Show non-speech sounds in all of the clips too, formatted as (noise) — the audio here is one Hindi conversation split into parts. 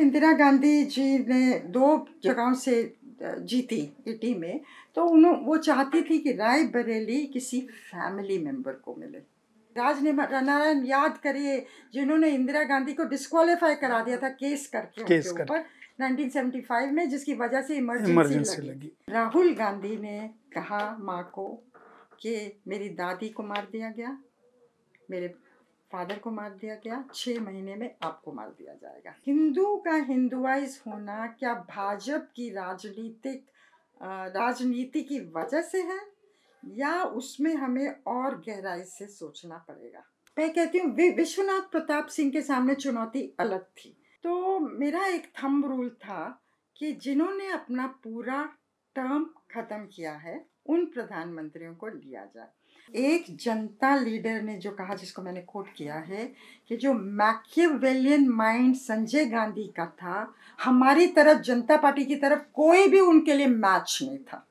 इंदिरा गांधी जी ने दो जगहों से जीती ईटी में तो उन्होंने वो चाहती थी कि राय बरेली किसी फैमिली मेंबर को मिले राज ने नारायण याद करिए जिन्होंने इंदिरा गांधी को डिस्कालीफाई करा दिया था केस करके केस उनके ऊपर 1975 में जिसकी वजह से इमरजेंसी लगी।, लगी राहुल गांधी ने कहा माँ को कि मेरी दादी को मार दिया गया मेरे फादर को मार दिया गया छह महीने में आपको मार दिया जाएगा हिंदू का हिंदुआइज होना क्या भाजपा की राजनीतिक राजनीति की वजह से है या उसमें हमें और गहराई से सोचना पड़ेगा मैं कहती हूँ विश्वनाथ प्रताप सिंह के सामने चुनौती अलग थी तो मेरा एक थम रूल था कि जिन्होंने अपना पूरा टर्म ख़त्म किया है उन प्रधानमंत्रियों को लिया जाए एक जनता लीडर ने जो कहा जिसको मैंने कोट किया है कि जो मैकेवेलियन माइंड संजय गांधी का था हमारी तरफ जनता पार्टी की तरफ कोई भी उनके लिए मैच नहीं था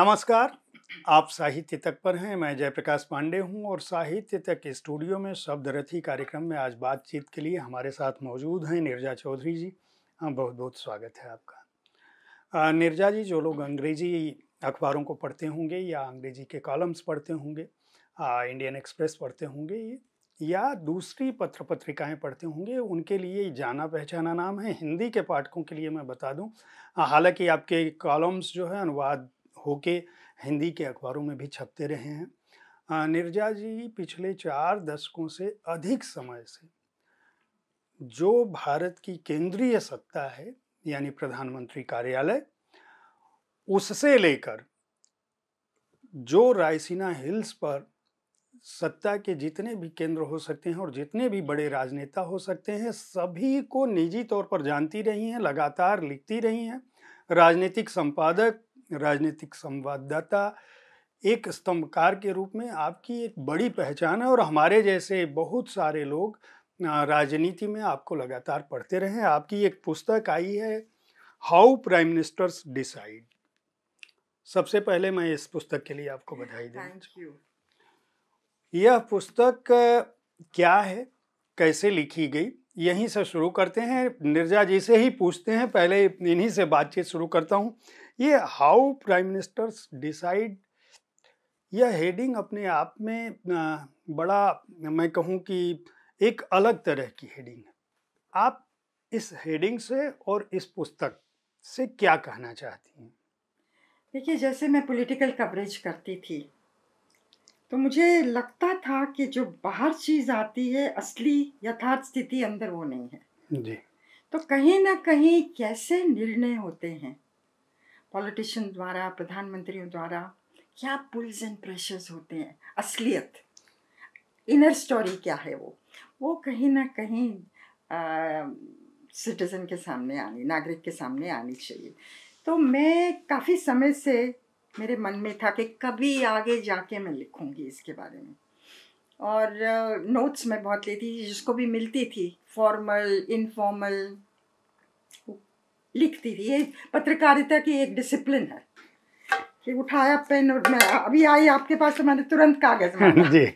नमस्कार आप साहित्य तक पर हैं मैं जयप्रकाश पांडे हूं और साहित्य तक स्टूडियो में शब्द रथी कार्यक्रम में आज बातचीत के लिए हमारे साथ मौजूद हैं निर्जा चौधरी जी हाँ बहुत बहुत स्वागत है आपका निर्जा जी जो लोग अंग्रेजी अखबारों को पढ़ते होंगे या अंग्रेजी के कॉलम्स पढ़ते होंगे इंडियन एक्सप्रेस पढ़ते होंगे या दूसरी पत्र पत्रिकाएँ पढ़ते होंगे उनके लिए जाना पहचाना नाम है हिंदी के पाठकों के लिए मैं बता दूं हालांकि आपके कॉलम्स जो है अनुवाद होके हिंदी के अखबारों में भी छपते रहे हैं निर्जा जी पिछले चार दशकों से अधिक समय से जो भारत की केंद्रीय सत्ता है यानी प्रधानमंत्री कार्यालय उससे लेकर जो रायसीना हिल्स पर सत्ता के जितने भी केंद्र हो सकते हैं और जितने भी बड़े राजनेता हो सकते हैं सभी को निजी तौर पर जानती रही हैं लगातार लिखती रही हैं राजनीतिक संपादक राजनीतिक संवाददाता एक स्तंभकार के रूप में आपकी एक बड़ी पहचान है और हमारे जैसे बहुत सारे लोग राजनीति में आपको लगातार पढ़ते रहे आपकी एक पुस्तक आई है हाउ प्राइम मिनिस्टर्स डिसाइड सबसे पहले मैं इस पुस्तक के लिए आपको बधाई दें यह पुस्तक क्या है कैसे लिखी गई यहीं से शुरू करते हैं निर्जा जी से ही पूछते हैं पहले इन्हीं से बातचीत शुरू करता हूँ ये हाउ प्राइम मिनिस्टर्स डिसाइड यह हेडिंग अपने आप में बड़ा मैं कहूँ कि एक अलग तरह की हेडिंग है आप इस हेडिंग से और इस पुस्तक से क्या कहना चाहती हैं देखिए जैसे मैं पॉलिटिकल कवरेज करती थी तो मुझे लगता था कि जो बाहर चीज़ आती है असली यथार्थ स्थिति अंदर वो नहीं है जी तो कहीं ना कहीं कैसे निर्णय होते हैं पॉलिटिशियन द्वारा प्रधानमंत्रियों द्वारा क्या पुल्स एंड प्रेशर्स होते हैं असलियत इनर स्टोरी क्या है वो वो कहीं ना कहीं सिटीज़न के सामने आनी नागरिक के सामने आनी चाहिए तो मैं काफ़ी समय से मेरे मन में था कि कभी आगे जाके मैं लिखूँगी इसके बारे में और नोट्स मैं बहुत लेती थी जिसको भी मिलती थी फॉर्मल इनफॉर्मल लिखती थी ये पत्रकारिता की एक डिसिप्लिन है कि उठाया पेन और मैं अभी आई आपके पास तो मैंने तुरंत कागज (laughs) जी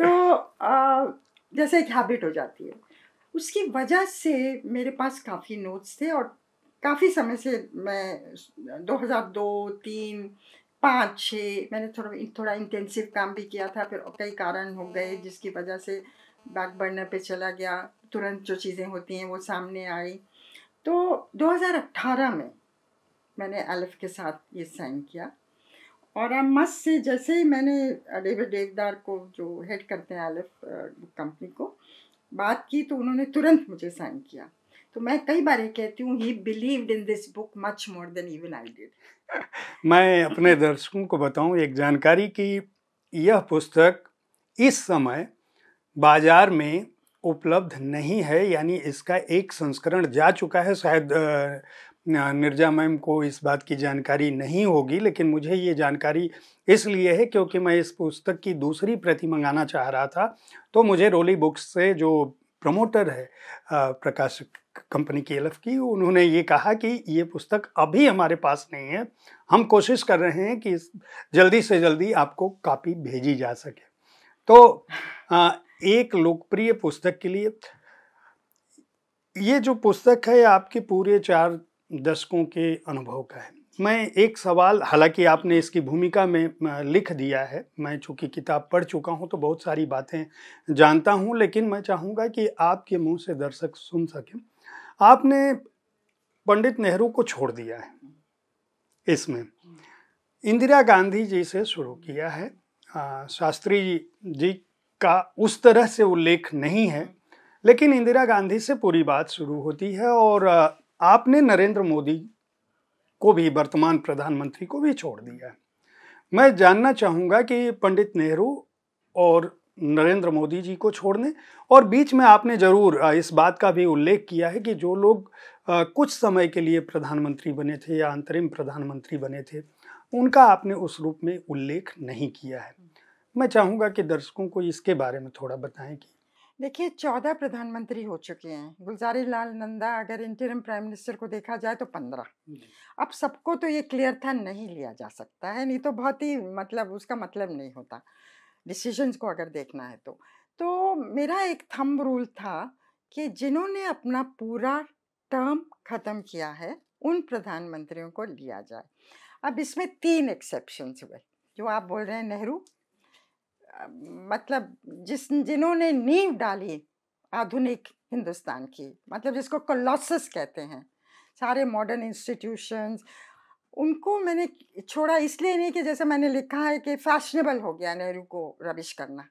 तो आ, जैसे एक हैबिट हो जाती है उसकी वजह से मेरे पास काफ़ी नोट्स थे और काफ़ी समय से मैं 2002 तीन पाँच छः मैंने थोड़ा थोड़ा इंटेंसिव काम भी किया था फिर कई कारण हो गए हम्म। जिसकी वजह से बैक बर्नर पे चला गया तुरंत जो चीज़ें होती हैं वो सामने आई तो 2018 में मैंने एलफ के साथ ये साइन किया और अब मस्त से जैसे ही मैंने डेविड देवदार को जो हेड करते हैं एलिफ कंपनी को बात की तो उन्होंने तुरंत मुझे साइन किया तो मैं कई बार ये कहती हूँ he believed in this book much more than even I did मैं अपने दर्शकों को बताऊँ एक जानकारी कि यह पुस्तक इस समय बाजार में उपलब्ध नहीं है यानी इसका एक संस्करण जा चुका है शायद निर्जा मैम को इस बात की जानकारी नहीं होगी लेकिन मुझे ये जानकारी इसलिए है क्योंकि मैं इस पुस्तक की दूसरी प्रति मंगाना चाह रहा था तो मुझे रोली बुक्स से जो प्रमोटर है प्रकाश कंपनी की एलफ की उन्होंने ये कहा कि ये पुस्तक अभी हमारे पास नहीं है हम कोशिश कर रहे हैं कि जल्दी से जल्दी आपको कापी भेजी जा सके तो एक लोकप्रिय पुस्तक के लिए ये जो पुस्तक है आपके पूरे चार दशकों के अनुभव का है मैं एक सवाल हालांकि आपने इसकी भूमिका में लिख दिया है मैं चूँकि किताब पढ़ चुका हूँ तो बहुत सारी बातें जानता हूँ लेकिन मैं चाहूँगा कि आपके मुंह से दर्शक सुन सकें आपने पंडित नेहरू को छोड़ दिया है इसमें इंदिरा गांधी जी से शुरू किया है शास्त्री जी का उस तरह से उल्लेख नहीं है लेकिन इंदिरा गांधी से पूरी बात शुरू होती है और आपने नरेंद्र मोदी को भी वर्तमान प्रधानमंत्री को भी छोड़ दिया है मैं जानना चाहूँगा कि पंडित नेहरू और नरेंद्र मोदी जी को छोड़ने और बीच में आपने ज़रूर इस बात का भी उल्लेख किया है कि जो लोग कुछ समय के लिए प्रधानमंत्री बने थे या अंतरिम प्रधानमंत्री बने थे उनका आपने उस रूप में उल्लेख नहीं किया है मैं चाहूँगा कि दर्शकों को इसके बारे में थोड़ा बताएं कि देखिए चौदह प्रधानमंत्री हो चुके हैं गुलजारी लाल नंदा अगर इंटरम प्राइम मिनिस्टर को देखा जाए तो पंद्रह अब सबको तो ये क्लियर था नहीं लिया जा सकता है नहीं तो बहुत ही मतलब उसका मतलब नहीं होता डिसीजंस को अगर देखना है तो तो मेरा एक थम रूल था कि जिन्होंने अपना पूरा टर्म ख़त्म किया है उन प्रधानमंत्रियों को लिया जाए अब इसमें तीन एक्सेप्शन हुए जो आप बोल रहे हैं नेहरू मतलब जिस जिन्होंने नींव डाली आधुनिक हिंदुस्तान की मतलब जिसको कलॉसस कहते हैं सारे मॉडर्न इंस्टीट्यूशंस उनको मैंने छोड़ा इसलिए नहीं कि जैसे मैंने लिखा है कि फैशनेबल हो गया नेहरू को रविश करना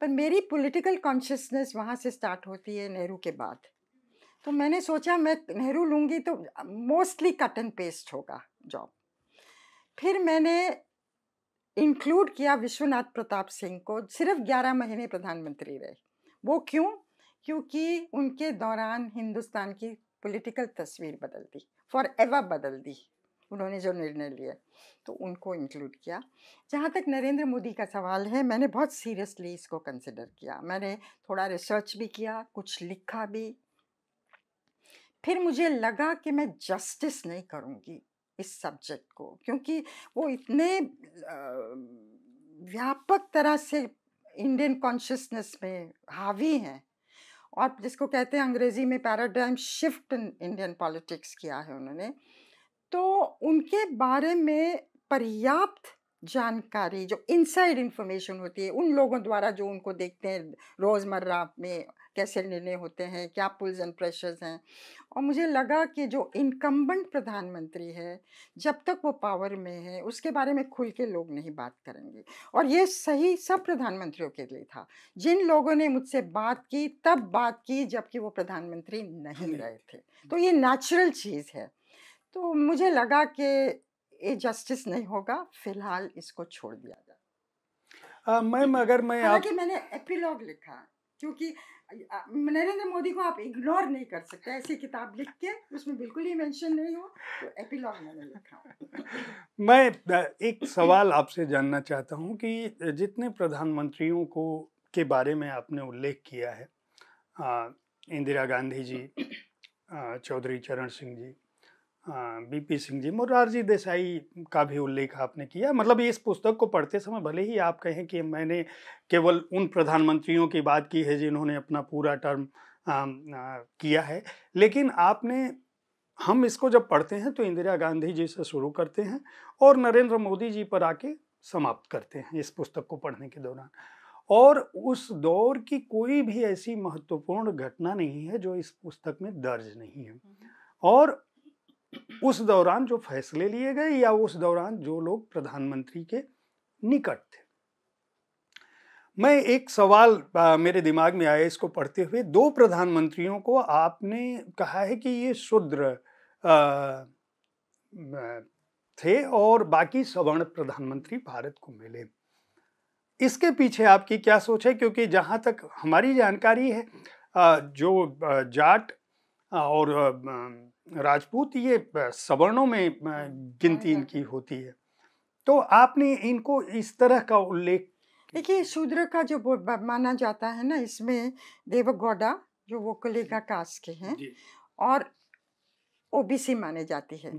पर मेरी पॉलिटिकल कॉन्शियसनेस वहाँ से स्टार्ट होती है नेहरू के बाद तो मैंने सोचा मैं नेहरू लूँगी तो मोस्टली कट एंड पेस्ट होगा जॉब फिर मैंने इंक्लूड किया विश्वनाथ प्रताप सिंह को सिर्फ 11 महीने प्रधानमंत्री रहे वो क्यों क्योंकि उनके दौरान हिंदुस्तान की पॉलिटिकल तस्वीर बदल दी फॉर एवर बदल दी उन्होंने जो निर्णय लिए तो उनको इंक्लूड किया जहाँ तक नरेंद्र मोदी का सवाल है मैंने बहुत सीरियसली इसको कंसिडर किया मैंने थोड़ा रिसर्च भी किया कुछ लिखा भी फिर मुझे लगा कि मैं जस्टिस नहीं करूँगी इस सब्जेक्ट को क्योंकि वो इतने व्यापक तरह से इंडियन कॉन्शियसनेस में हावी हैं और जिसको कहते हैं अंग्रेज़ी में पैराडाइम शिफ्ट इंडियन पॉलिटिक्स किया है उन्होंने तो उनके बारे में पर्याप्त जानकारी जो इनसाइड इन्फॉर्मेशन होती है उन लोगों द्वारा जो उनको देखते हैं रोज़मर्रा में कैसे निर्णय होते हैं क्या पुल्स एंड प्रेशर्स हैं और मुझे लगा कि जो इनकम्बंट प्रधानमंत्री है जब तक वो पावर में है उसके बारे में खुल के लोग नहीं बात करेंगे और ये सही सब प्रधानमंत्रियों के लिए था जिन लोगों ने मुझसे बात की तब बात की जबकि वो प्रधानमंत्री नहीं रहे थे तो ये नेचुरल चीज़ है तो मुझे लगा कि ये जस्टिस नहीं होगा फिलहाल इसको छोड़ दिया जाए मैम अगर मैं आप... मैंने एपिलॉग लिखा क्योंकि नरेंद्र मोदी को आप इग्नोर नहीं कर सकते ऐसी किताब लिख के उसमें बिल्कुल ही मेंशन नहीं हो तो एपिलॉग मैंने लिखा (laughs) मैं एक सवाल आपसे जानना चाहता हूँ कि जितने प्रधानमंत्रियों को के बारे में आपने उल्लेख किया है इंदिरा गांधी जी चौधरी चरण सिंह जी हाँ, बीपी सिंह जी मुरारजी देसाई का भी उल्लेख आपने किया मतलब इस पुस्तक को पढ़ते समय भले ही आप कहें कि मैंने केवल उन प्रधानमंत्रियों की बात की है जिन्होंने अपना पूरा टर्म आ, आ, किया है लेकिन आपने हम इसको जब पढ़ते हैं तो इंदिरा गांधी जी से शुरू करते हैं और नरेंद्र मोदी जी पर आके समाप्त करते हैं इस पुस्तक को पढ़ने के दौरान और उस दौर की कोई भी ऐसी महत्वपूर्ण घटना नहीं है जो इस पुस्तक में दर्ज नहीं है हम्म। और उस दौरान जो फैसले लिए गए या उस दौरान जो लोग प्रधानमंत्री के निकट थे मैं एक सवाल आ, मेरे दिमाग में आया इसको पढ़ते हुए दो प्रधानमंत्रियों को आपने कहा है कि ये शुद्र थे और बाकी सवर्ण प्रधानमंत्री भारत को मिले इसके पीछे आपकी क्या सोच है क्योंकि जहाँ तक हमारी जानकारी है जो जाट और राजपूत ये सवर्णों में हाँ, गिनती हाँ, हाँ। इनकी होती है तो आपने इनको इस तरह का उल्लेख देखिए शूद्र का जो माना जाता है ना इसमें देवगौड़ा जो वो कलेगा कास के हैं और ओबीसी माने जाती है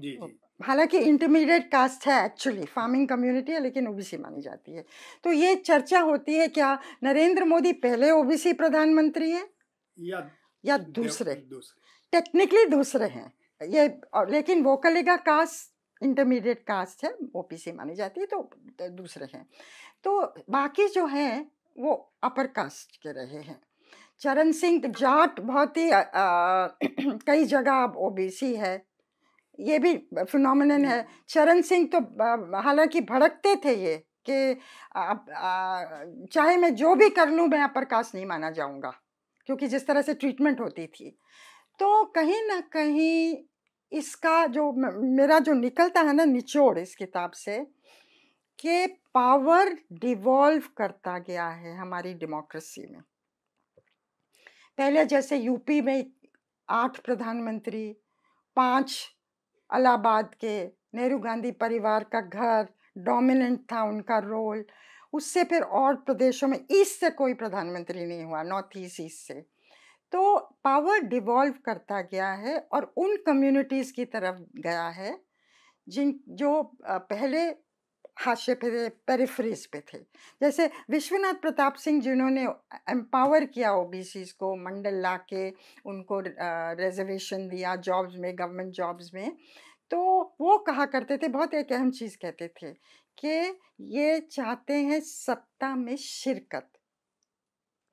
हालांकि इंटरमीडिएट कास्ट है एक्चुअली फार्मिंग कम्युनिटी है लेकिन ओबीसी मानी जाती है तो ये चर्चा होती है क्या नरेंद्र मोदी पहले ओबीसी प्रधानमंत्री है या या दूसरे दूसरे टेक्निकली दूसरे हैं ये और लेकिन कलेगा कास्ट इंटरमीडिएट कास्ट है ओ पी सी मानी जाती है तो दूसरे हैं तो बाकी जो हैं वो अपर कास्ट के रहे हैं चरण सिंह जाट बहुत ही (clears throat) कई जगह अब ओ बी सी है ये भी फिनमिन है चरण सिंह तो हालांकि भड़कते थे ये कि चाहे मैं जो भी कर लूँ मैं अपर कास्ट नहीं माना जाऊँगा क्योंकि जिस तरह से ट्रीटमेंट होती थी तो कहीं ना कहीं इसका जो मेरा जो निकलता है ना निचोड़ इस किताब से कि पावर डिवॉल्व करता गया है हमारी डेमोक्रेसी में पहले जैसे यूपी में आठ प्रधानमंत्री पांच अलाहाबाद के नेहरू गांधी परिवार का घर डोमिनेंट था उनका रोल उससे फिर और प्रदेशों में ईस्ट से कोई प्रधानमंत्री नहीं हुआ नॉर्थ ईस्ट ईस्ट से तो पावर डिवॉल्व करता गया है और उन कम्युनिटीज़ की तरफ गया है जिन जो पहले हाशिए पे पेरीफ्रीज पे थे जैसे विश्वनाथ प्रताप सिंह जिन्होंने एम्पावर किया ओ को मंडल ला के उनको रिजर्वेशन दिया जॉब्स में गवर्नमेंट जॉब्स में तो वो कहा करते थे बहुत एक अहम चीज़ कहते थे कि ये चाहते हैं सत्ता में शिरकत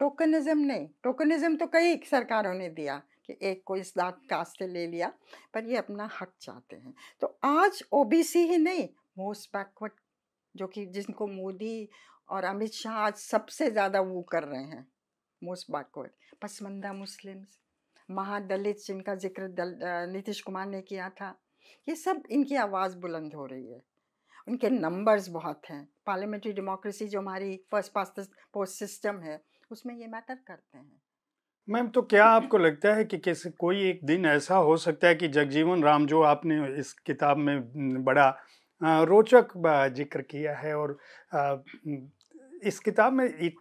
टोकनिज्म ने टोकनिज्म तो कई सरकारों ने दिया कि एक को इस दाग कास्ट ले लिया पर ये अपना हक चाहते हैं तो आज ओबीसी ही नहीं मोस्ट बैकवर्ड जो कि जिनको मोदी और अमित शाह आज सबसे ज़्यादा वो कर रहे हैं मोस्ट बैकवर्ड पसमंदा मुस्लिम्स महादलित जिनका जिक्र दल नीतीश कुमार ने किया था ये सब इनकी आवाज़ बुलंद हो रही है उनके नंबर्स बहुत हैं पार्लियामेंट्री डेमोक्रेसी जो हमारी फर्स्ट पास्ट पोस्ट सिस्टम है उसमें ये मैटर करते हैं मैम तो क्या आपको लगता है कि कैसे कोई एक दिन ऐसा हो सकता है कि जगजीवन राम जो आपने इस किताब में बड़ा रोचक जिक्र किया है और इस किताब में एक,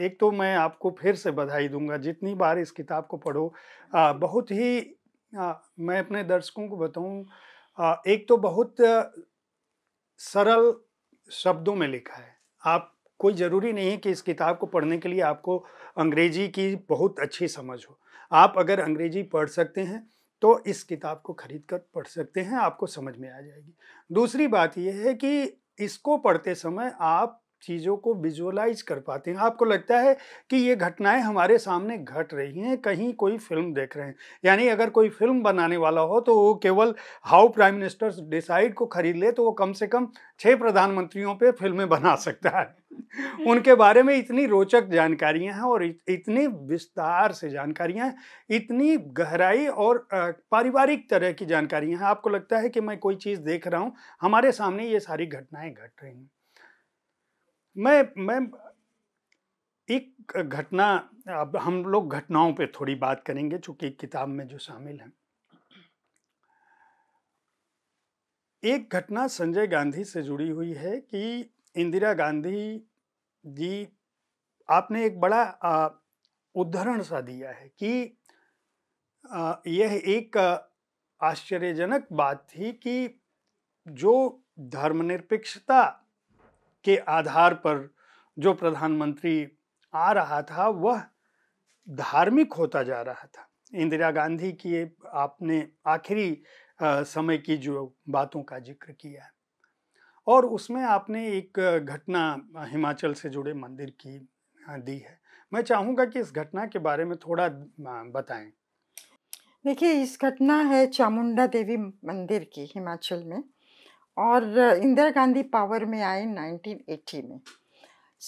एक तो मैं आपको फिर से बधाई दूंगा जितनी बार इस किताब को पढ़ो बहुत ही मैं अपने दर्शकों को बताऊं एक तो बहुत सरल शब्दों में लिखा है आप कोई ज़रूरी नहीं है कि इस किताब को पढ़ने के लिए आपको अंग्रेजी की बहुत अच्छी समझ हो आप अगर अंग्रेजी पढ़ सकते हैं तो इस किताब को खरीद कर पढ़ सकते हैं आपको समझ में आ जाएगी दूसरी बात यह है कि इसको पढ़ते समय आप चीज़ों को विजुअलाइज कर पाते हैं आपको लगता है कि ये घटनाएं हमारे सामने घट रही हैं कहीं कोई फिल्म देख रहे हैं यानी अगर कोई फिल्म बनाने वाला हो तो वो केवल हाउ प्राइम मिनिस्टर्स डिसाइड को खरीद ले तो वो कम से कम छः प्रधानमंत्रियों पे फिल्में बना सकता है (laughs) उनके बारे में इतनी रोचक जानकारियाँ हैं और इतनी विस्तार से जानकारियाँ हैं इतनी गहराई और पारिवारिक तरह की जानकारियाँ हैं आपको लगता है कि मैं कोई चीज़ देख रहा हूँ हमारे सामने ये सारी घटनाएँ घट रही हैं मैं मैं एक घटना अब हम लोग घटनाओं पे थोड़ी बात करेंगे चूंकि किताब में जो शामिल है एक घटना संजय गांधी से जुड़ी हुई है कि इंदिरा गांधी जी आपने एक बड़ा उदाहरण सा दिया है कि यह एक आश्चर्यजनक बात थी कि जो धर्मनिरपेक्षता के आधार पर जो प्रधानमंत्री आ रहा था वह धार्मिक होता जा रहा था इंदिरा गांधी की आपने आखिरी समय की जो बातों का जिक्र किया है और उसमें आपने एक घटना हिमाचल से जुड़े मंदिर की दी है मैं चाहूँगा कि इस घटना के बारे में थोड़ा बताएं देखिए इस घटना है चामुंडा देवी मंदिर की हिमाचल में और इंदिरा गांधी पावर में आए 1980 में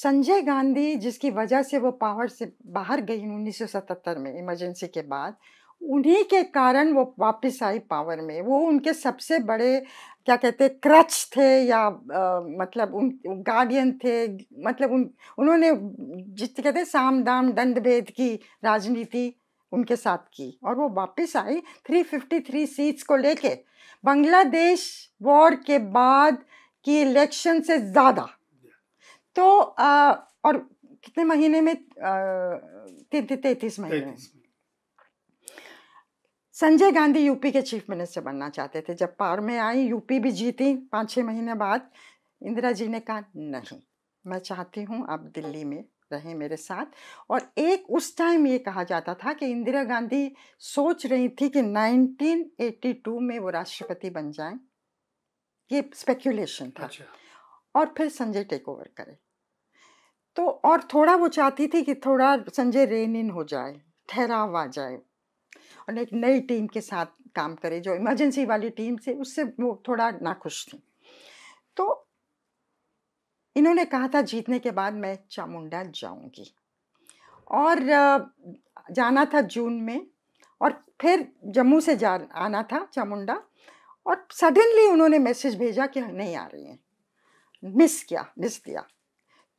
संजय गांधी जिसकी वजह से वो पावर से बाहर गई 1977 में इमरजेंसी के बाद उन्हीं के कारण वो वापस आई पावर में वो उनके सबसे बड़े क्या कहते क्रच थे या आ, मतलब उन गार्डियन थे मतलब उन उन्होंने जितने कहते साम दाम दंड भेद की राजनीति उनके साथ की और वो वापस आई 353 सीट्स को लेके बांग्लादेश वॉर के बाद की इलेक्शन से ज़्यादा तो आ, और कितने महीने में तैतीस महीने संजय गांधी यूपी के चीफ मिनिस्टर बनना चाहते थे जब पार में आई यूपी भी जीती पाँच छः महीने बाद इंदिरा जी ने कहा नहीं मैं चाहती हूँ आप दिल्ली में रहे मेरे साथ और एक उस टाइम ये कहा जाता था कि इंदिरा गांधी सोच रही थी कि 1982 में वो राष्ट्रपति बन जाए ये स्पेक्यूलेशन था अच्छा। और फिर संजय टेक ओवर करे तो और थोड़ा वो चाहती थी कि थोड़ा संजय रेन इन हो जाए ठहराव आ जाए और एक नई टीम के साथ काम करे जो इमरजेंसी वाली टीम से उससे वो थोड़ा नाखुश थी तो इन्होंने कहा था जीतने के बाद मैं चामुंडा जाऊंगी और जाना था जून में और फिर जम्मू से जा आना था चामुंडा और सडनली उन्होंने मैसेज भेजा कि नहीं आ रही हैं मिस किया मिस दिया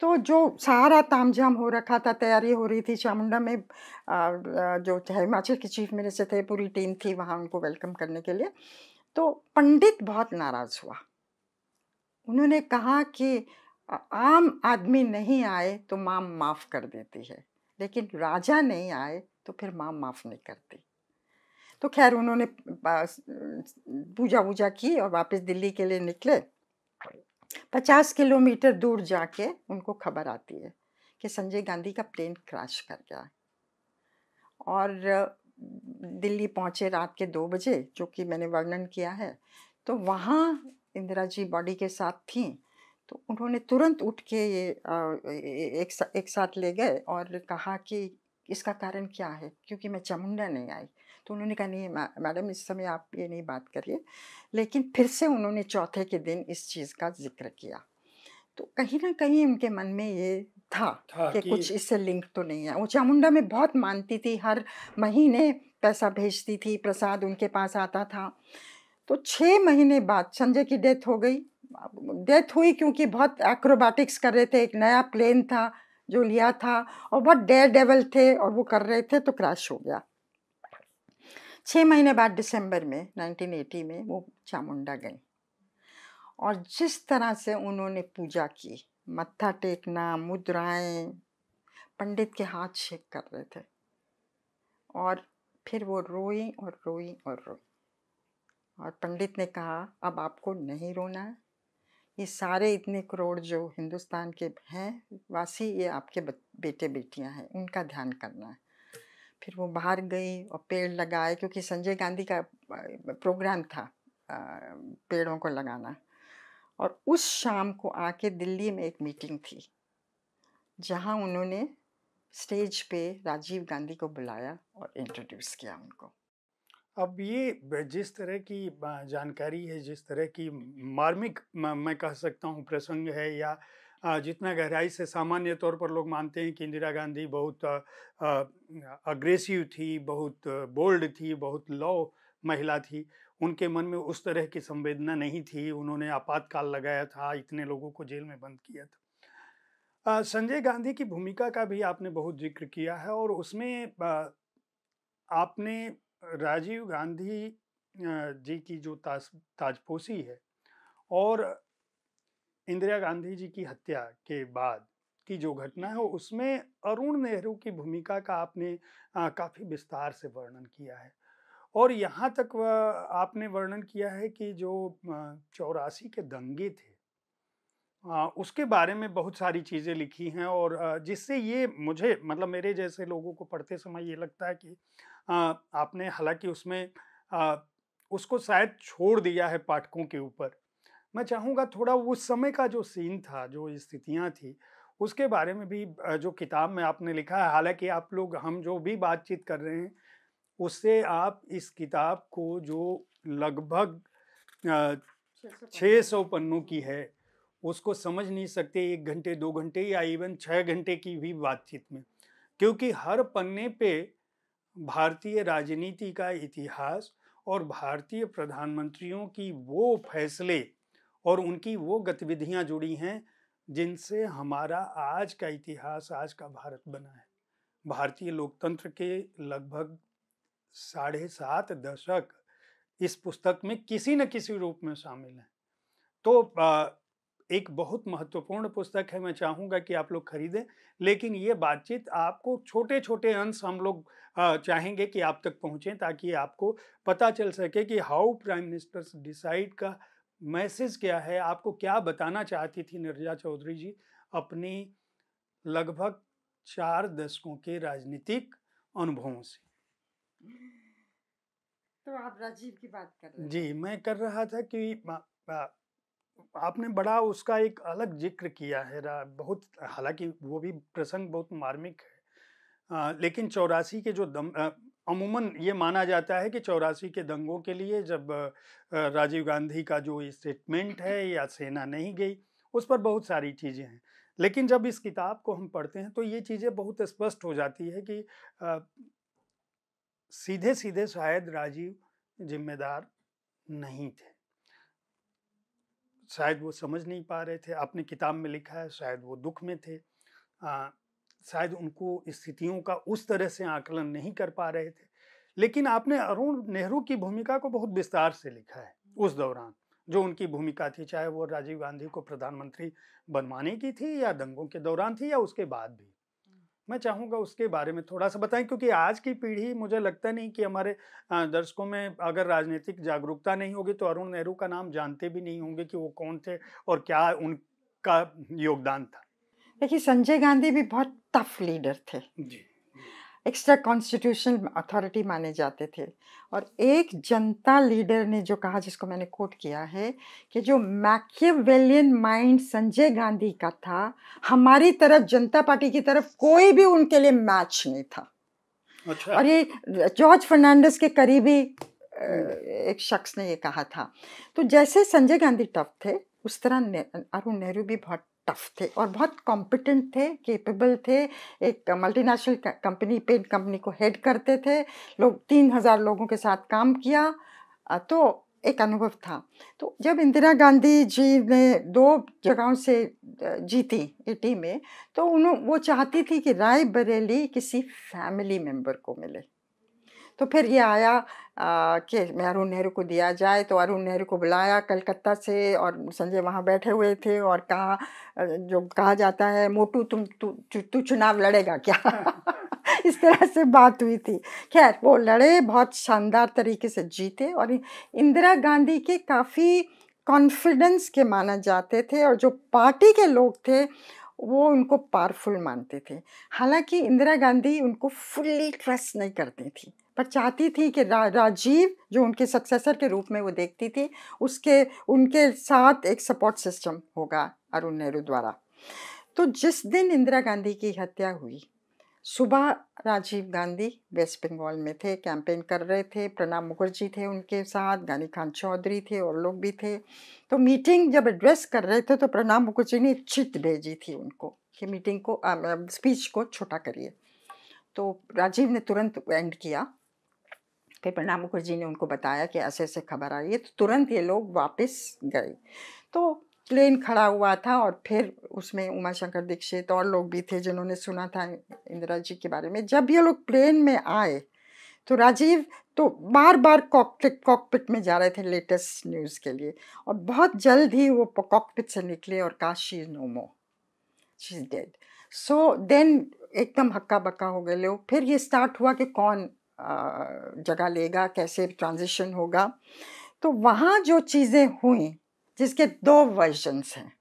तो जो सारा तामझाम हो रखा था तैयारी हो रही थी चामुंडा में जो हिमाचल के चीफ मिनिस्टर थे पूरी टीम थी वहाँ उनको वेलकम करने के लिए तो पंडित बहुत नाराज़ हुआ उन्होंने कहा कि आम आदमी नहीं आए तो माँ माफ़ कर देती है लेकिन राजा नहीं आए तो फिर माँ माफ़ नहीं करती तो खैर उन्होंने पूजा वूजा की और वापस दिल्ली के लिए निकले पचास किलोमीटर दूर जाके उनको खबर आती है कि संजय गांधी का प्लेन क्रैश कर गया और दिल्ली पहुँचे रात के दो बजे जो कि मैंने वर्णन किया है तो वहाँ इंदिरा जी बॉडी के साथ थीं तो उन्होंने तुरंत उठ के ये एक सा, एक साथ ले गए और कहा कि इसका कारण क्या है क्योंकि मैं चामुंडा नहीं आई तो उन्होंने कहा नहीं मैडम इस समय आप ये नहीं बात करिए लेकिन फिर से उन्होंने चौथे के दिन इस चीज़ का जिक्र किया तो कहीं ना कहीं उनके मन में ये था, था कि, कि कुछ इससे लिंक तो नहीं है वो चामुंडा में बहुत मानती थी हर महीने पैसा भेजती थी प्रसाद उनके पास आता था तो छः महीने बाद संजय की डेथ हो गई डेथ हुई क्योंकि बहुत एक्रोबैटिक्स कर रहे थे एक नया प्लेन था जो लिया था और बहुत डेयर डेवल थे और वो कर रहे थे तो क्रैश हो गया छः महीने बाद दिसंबर में 1980 में वो चामुंडा गई और जिस तरह से उन्होंने पूजा की मत्था टेकना मुद्राएं पंडित के हाथ शेक कर रहे थे और फिर वो रोई और रोई और रोई और पंडित ने कहा अब आपको नहीं रोना है ये सारे इतने करोड़ जो हिंदुस्तान के हैं वासी ये आपके बेटे बेटियां हैं उनका ध्यान करना है फिर वो बाहर गई और पेड़ लगाए क्योंकि संजय गांधी का प्रोग्राम था पेड़ों को लगाना और उस शाम को आके दिल्ली में एक मीटिंग थी जहां उन्होंने स्टेज पे राजीव गांधी को बुलाया और इंट्रोड्यूस किया उनको अब ये जिस तरह की जानकारी है जिस तरह की मार्मिक मैं कह सकता हूँ प्रसंग है या जितना गहराई से सामान्य तौर पर लोग मानते हैं कि इंदिरा गांधी बहुत अग्रेसिव थी बहुत बोल्ड थी बहुत लॉ महिला थी उनके मन में उस तरह की संवेदना नहीं थी उन्होंने आपातकाल लगाया था इतने लोगों को जेल में बंद किया था संजय गांधी की भूमिका का भी आपने बहुत जिक्र किया है और उसमें आपने राजीव गांधी जी की जो ताज ताजपोशी है और इंदिरा गांधी जी की हत्या के बाद की जो घटना है उसमें अरुण नेहरू की भूमिका का आपने काफ़ी विस्तार से वर्णन किया है और यहाँ तक आपने वर्णन किया है कि जो चौरासी के दंगे थे आ, उसके बारे में बहुत सारी चीज़ें लिखी हैं और जिससे ये मुझे मतलब मेरे जैसे लोगों को पढ़ते समय ये लगता है कि आपने हालांकि उसमें उसको शायद छोड़ दिया है पाठकों के ऊपर मैं चाहूँगा थोड़ा उस समय का जो सीन था जो स्थितियाँ थी उसके बारे में भी जो किताब में आपने लिखा है हालांकि आप लोग हम जो भी बातचीत कर रहे हैं उससे आप इस किताब को जो लगभग छः सौ पन्नों की है उसको समझ नहीं सकते एक घंटे दो घंटे या इवन छः घंटे की भी बातचीत में क्योंकि हर पन्ने पे भारतीय राजनीति का इतिहास और भारतीय प्रधानमंत्रियों की वो फैसले और उनकी वो गतिविधियां जुड़ी हैं जिनसे हमारा आज का इतिहास आज का भारत बना है भारतीय लोकतंत्र के लगभग साढ़े सात दशक इस पुस्तक में किसी न किसी रूप में शामिल हैं तो एक बहुत महत्वपूर्ण पुस्तक है मैं चाहूँगा कि आप लोग खरीदें लेकिन ये बातचीत आपको छोटे छोटे अंश हम लोग चाहेंगे कि आप तक पहुँचें ताकि आपको पता चल सके कि हाउ प्राइम मिनिस्टर्स डिसाइड का मैसेज क्या है आपको क्या बताना चाहती थी निर्जा चौधरी जी अपनी लगभग चार दशकों के राजनीतिक अनुभवों से तो आप राजीव की बात कर रहे जी मैं कर रहा था कि आपने बड़ा उसका एक अलग जिक्र किया है बहुत हालांकि वो भी प्रसंग बहुत मार्मिक है आ, लेकिन चौरासी के जो दम अमूमन ये माना जाता है कि चौरासी के दंगों के लिए जब राजीव गांधी का जो स्टेटमेंट है (laughs) या सेना नहीं गई उस पर बहुत सारी चीज़ें हैं लेकिन जब इस किताब को हम पढ़ते हैं तो ये चीज़ें बहुत स्पष्ट हो जाती है कि आ, सीधे सीधे शायद राजीव जिम्मेदार नहीं थे शायद वो समझ नहीं पा रहे थे आपने किताब में लिखा है शायद वो दुख में थे शायद उनको स्थितियों का उस तरह से आकलन नहीं कर पा रहे थे लेकिन आपने अरुण नेहरू की भूमिका को बहुत विस्तार से लिखा है उस दौरान जो उनकी भूमिका थी चाहे वो राजीव गांधी को प्रधानमंत्री बनवाने की थी या दंगों के दौरान थी या उसके बाद भी मैं चाहूँगा उसके बारे में थोड़ा सा बताएं क्योंकि आज की पीढ़ी मुझे लगता नहीं कि हमारे दर्शकों में अगर राजनीतिक जागरूकता नहीं होगी तो अरुण नेहरू का नाम जानते भी नहीं होंगे कि वो कौन थे और क्या उनका योगदान था देखिए संजय गांधी भी बहुत टफ लीडर थे जी एक्स्ट्रा कॉन्स्टिट्यूशन अथॉरिटी माने जाते थे और एक जनता लीडर ने जो कहा जिसको मैंने कोट किया है कि जो मैकेवेलियन माइंड संजय गांधी का था हमारी तरफ जनता पार्टी की तरफ कोई भी उनके लिए मैच नहीं था अच्छा। और ये जॉर्ज फर्नांडस के करीबी एक शख्स ने ये कहा था तो जैसे संजय गांधी टफ थे उस तरह अरुण नेहरू भी बहुत टफ थे और बहुत कॉम्पिटेंट थे केपेबल थे एक मल्टीनेशनल कंपनी पेंट कंपनी को हेड करते थे लोग तीन हज़ार लोगों के साथ काम किया तो एक अनुभव था तो जब इंदिरा गांधी जी ने दो जगहों से जीती एटी में तो उन्होंने वो चाहती थी कि राय बरेली किसी फैमिली मेंबर को मिले तो फिर ये आया कि मैं अरुण नेहरू को दिया जाए तो अरुण नेहरू को बुलाया कलकत्ता से और संजय वहाँ बैठे हुए थे और कहा जो कहा जाता है मोटू तुम तू तु, तु, चुनाव लड़ेगा क्या (laughs) इस तरह से बात हुई थी खैर वो लड़े बहुत शानदार तरीके से जीते और इंदिरा गांधी के काफ़ी कॉन्फिडेंस के माना जाते थे और जो पार्टी के लोग थे वो उनको पावरफुल मानते थे हालांकि इंदिरा गांधी उनको फुल्ली ट्रस्ट नहीं करती थी पर चाहती थी कि रा, राजीव जो उनके सक्सेसर के रूप में वो देखती थी उसके उनके साथ एक सपोर्ट सिस्टम होगा अरुण नेहरू द्वारा तो जिस दिन इंदिरा गांधी की हत्या हुई सुबह राजीव गांधी वेस्ट बंगाल में थे कैंपेन कर रहे थे प्रणब मुखर्जी थे उनके साथ गानी खान चौधरी थे और लोग भी थे तो मीटिंग जब एड्रेस कर रहे थे तो प्रणब मुखर्जी ने चिट भेजी थी उनको कि मीटिंग को आ, स्पीच को छोटा करिए तो राजीव ने तुरंत एंड किया फिर प्रणाम मुखर्जी ने उनको बताया कि ऐसे ऐसे खबर आई है तो तुरंत ये लोग वापस गए तो प्लेन खड़ा हुआ था और फिर उसमें उमा शंकर दीक्षित और लोग भी थे जिन्होंने सुना था इंदिरा जी के बारे में जब ये लोग प्लेन में आए तो राजीव तो बार बार कॉकपिट कॉकपिट में जा रहे थे लेटेस्ट न्यूज़ के लिए और बहुत जल्द ही वो कॉकपिट से निकले और काशी no more no more she is dead so then एकदम हक्का बक्का हो गए लोग फिर ये स्टार्ट हुआ कि कौन जगह लेगा कैसे ट्रांजिशन होगा तो वहाँ जो चीज़ें हुई जिसके दो वर्जन्स हैं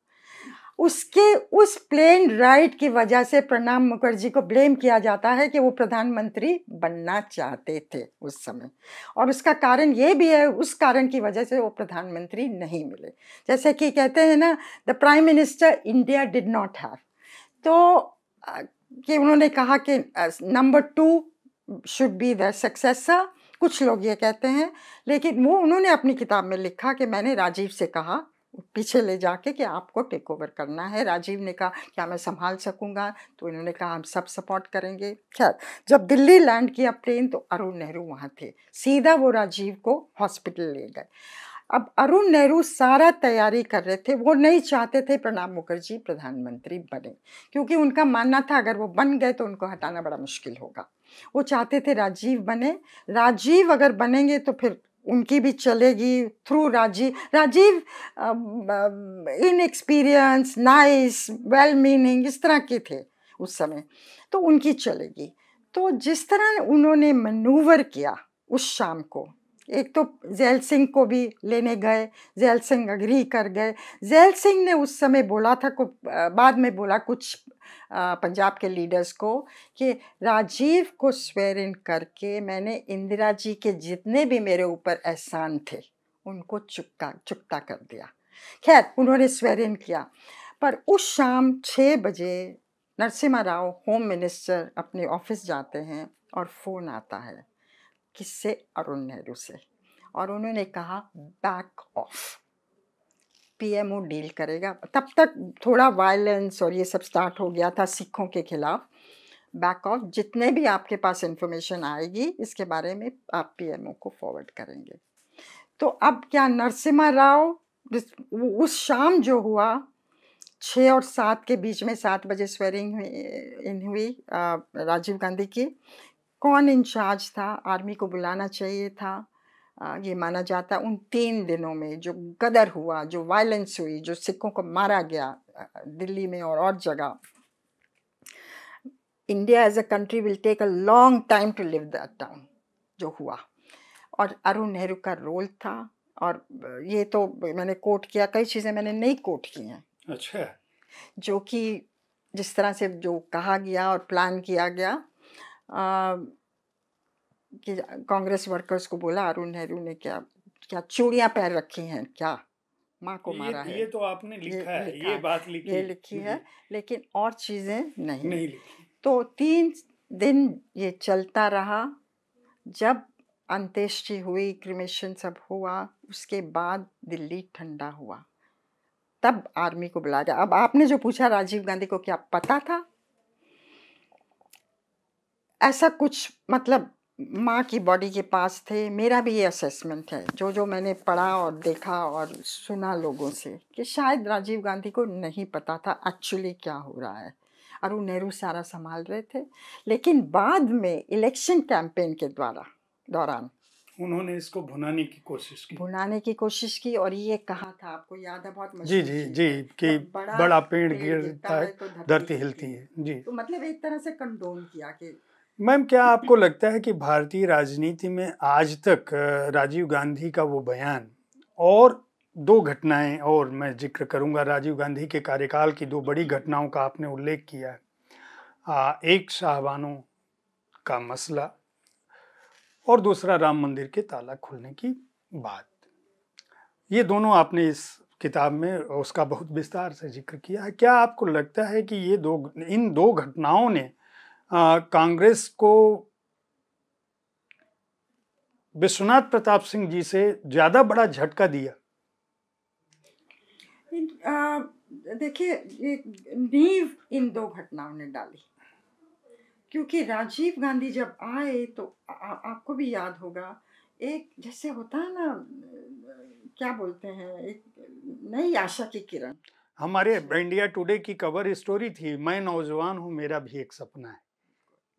उसके उस प्लेन राइट की वजह से प्रणब मुखर्जी को ब्लेम किया जाता है कि वो प्रधानमंत्री बनना चाहते थे उस समय और उसका कारण ये भी है उस कारण की वजह से वो प्रधानमंत्री नहीं मिले जैसे कि कहते हैं ना the prime minister India did not have तो कि उन्होंने कहा कि number two should be the successor कुछ लोग ये कहते हैं लेकिन वो उन्होंने अपनी किताब में लिखा कि मैंने राजीव से कहा पीछे ले जाके कि आपको टेक ओवर करना है राजीव ने कहा क्या मैं संभाल सकूंगा तो इन्होंने कहा हम सब सपोर्ट करेंगे खैर जब दिल्ली लैंड किया प्लेन तो अरुण नेहरू वहाँ थे सीधा वो राजीव को हॉस्पिटल ले गए अब अरुण नेहरू सारा तैयारी कर रहे थे वो नहीं चाहते थे प्रणब मुखर्जी प्रधानमंत्री बने क्योंकि उनका मानना था अगर वो बन गए तो उनको हटाना बड़ा मुश्किल होगा वो चाहते थे राजीव बने राजीव अगर बनेंगे तो फिर उनकी भी चलेगी through Rajiv Rajiv inexperience nice well meaning इस तरह के थे उस समय तो उनकी चलेगी तो जिस तरह उन्होंने मनूवर किया उस शाम को एक तो जैल सिंह को भी लेने गए जैल सिंह अग्री कर गए जैल सिंह ने उस समय बोला था को बाद में बोला कुछ पंजाब के लीडर्स को कि राजीव को स्वेर इन करके मैंने इंदिरा जी के जितने भी मेरे ऊपर एहसान थे उनको चुपका चुकता कर दिया खैर उन्होंने स्वेर इन किया पर उस शाम छः बजे नरसिम्हा राव होम मिनिस्टर अपने ऑफिस जाते हैं और फ़ोन आता है किससे अरुण नेहरू से और उन्होंने कहा बैक ऑफ पीएमओ डील करेगा तब तक थोड़ा वायलेंस और ये सब स्टार्ट हो गया था सिखों के खिलाफ बैक ऑफ जितने भी आपके पास इंफॉर्मेशन आएगी इसके बारे में आप पीएमओ को फॉरवर्ड करेंगे तो अब क्या नरसिम्हा राव उस शाम जो हुआ छः और सात के बीच में सात बजे स्वेरिंग इन हुई राजीव गांधी की कौन इंचार्ज था आर्मी को बुलाना चाहिए था ये माना जाता उन तीन दिनों में जो गदर हुआ जो वायलेंस हुई जो सिखों को मारा गया दिल्ली में और और जगह India as a country will take a long time to live that down जो हुआ और अरुण नेहरू का रोल था और ये तो मैंने कोट किया कई चीज़ें मैंने नहीं कोट की हैं अच्छा जो कि जिस तरह से जो कहा गया और प्लान किया गया कि कांग्रेस वर्कर्स को बोला अरुण नेहरू ने क्या क्या चूड़ियाँ पैर रखी हैं क्या माँ को मारा ये तो, है ये तो आपने लिखा ये, है लिखा, ये बात लिखी ये लिखी हम्म, है हम्म। लेकिन और चीज़ें नहीं, नहीं तो तीन दिन ये चलता रहा जब अंत्येष्टि हुई क्रिमेशन सब हुआ उसके बाद दिल्ली ठंडा हुआ तब आर्मी को बुलाया गया अब आपने जो पूछा राजीव गांधी को क्या पता था ऐसा कुछ मतलब माँ की बॉडी के पास थे मेरा भी ये असेसमेंट है जो जो मैंने पढ़ा और देखा और सुना लोगों से कि शायद राजीव गांधी को नहीं पता था एक्चुअली क्या हो रहा है अरुण नेहरू सारा संभाल रहे थे लेकिन बाद में इलेक्शन कैंपेन के द्वारा दौरान उन्होंने इसको भुनाने की कोशिश की भुनाने की कोशिश की और ये कहा था आपको याद है बहुत जी जी जी कि बड़ा, बड़ा पेड़ गिरता है तो धरती हिलती है जी तो मतलब एक तरह से कंडोन किया कि मैम क्या आपको लगता है कि भारतीय राजनीति में आज तक राजीव गांधी का वो बयान और दो घटनाएं और मैं जिक्र करूंगा राजीव गांधी के कार्यकाल की दो बड़ी घटनाओं का आपने उल्लेख किया है एक शाहबानों का मसला और दूसरा राम मंदिर के ताला खुलने की बात ये दोनों आपने इस किताब में उसका बहुत विस्तार से जिक्र किया है क्या आपको लगता है कि ये दो इन दो घटनाओं ने कांग्रेस को विश्वनाथ प्रताप सिंह जी से ज़्यादा बड़ा झटका दिया देखिए नींव इन दो घटनाओं ने डाली क्योंकि राजीव गांधी जब आए तो आ, आपको भी याद होगा एक जैसे होता है ना क्या बोलते हैं एक नई आशा की किरण हमारे इंडिया टुडे की कवर स्टोरी थी मैं नौजवान हूँ मेरा भी एक सपना है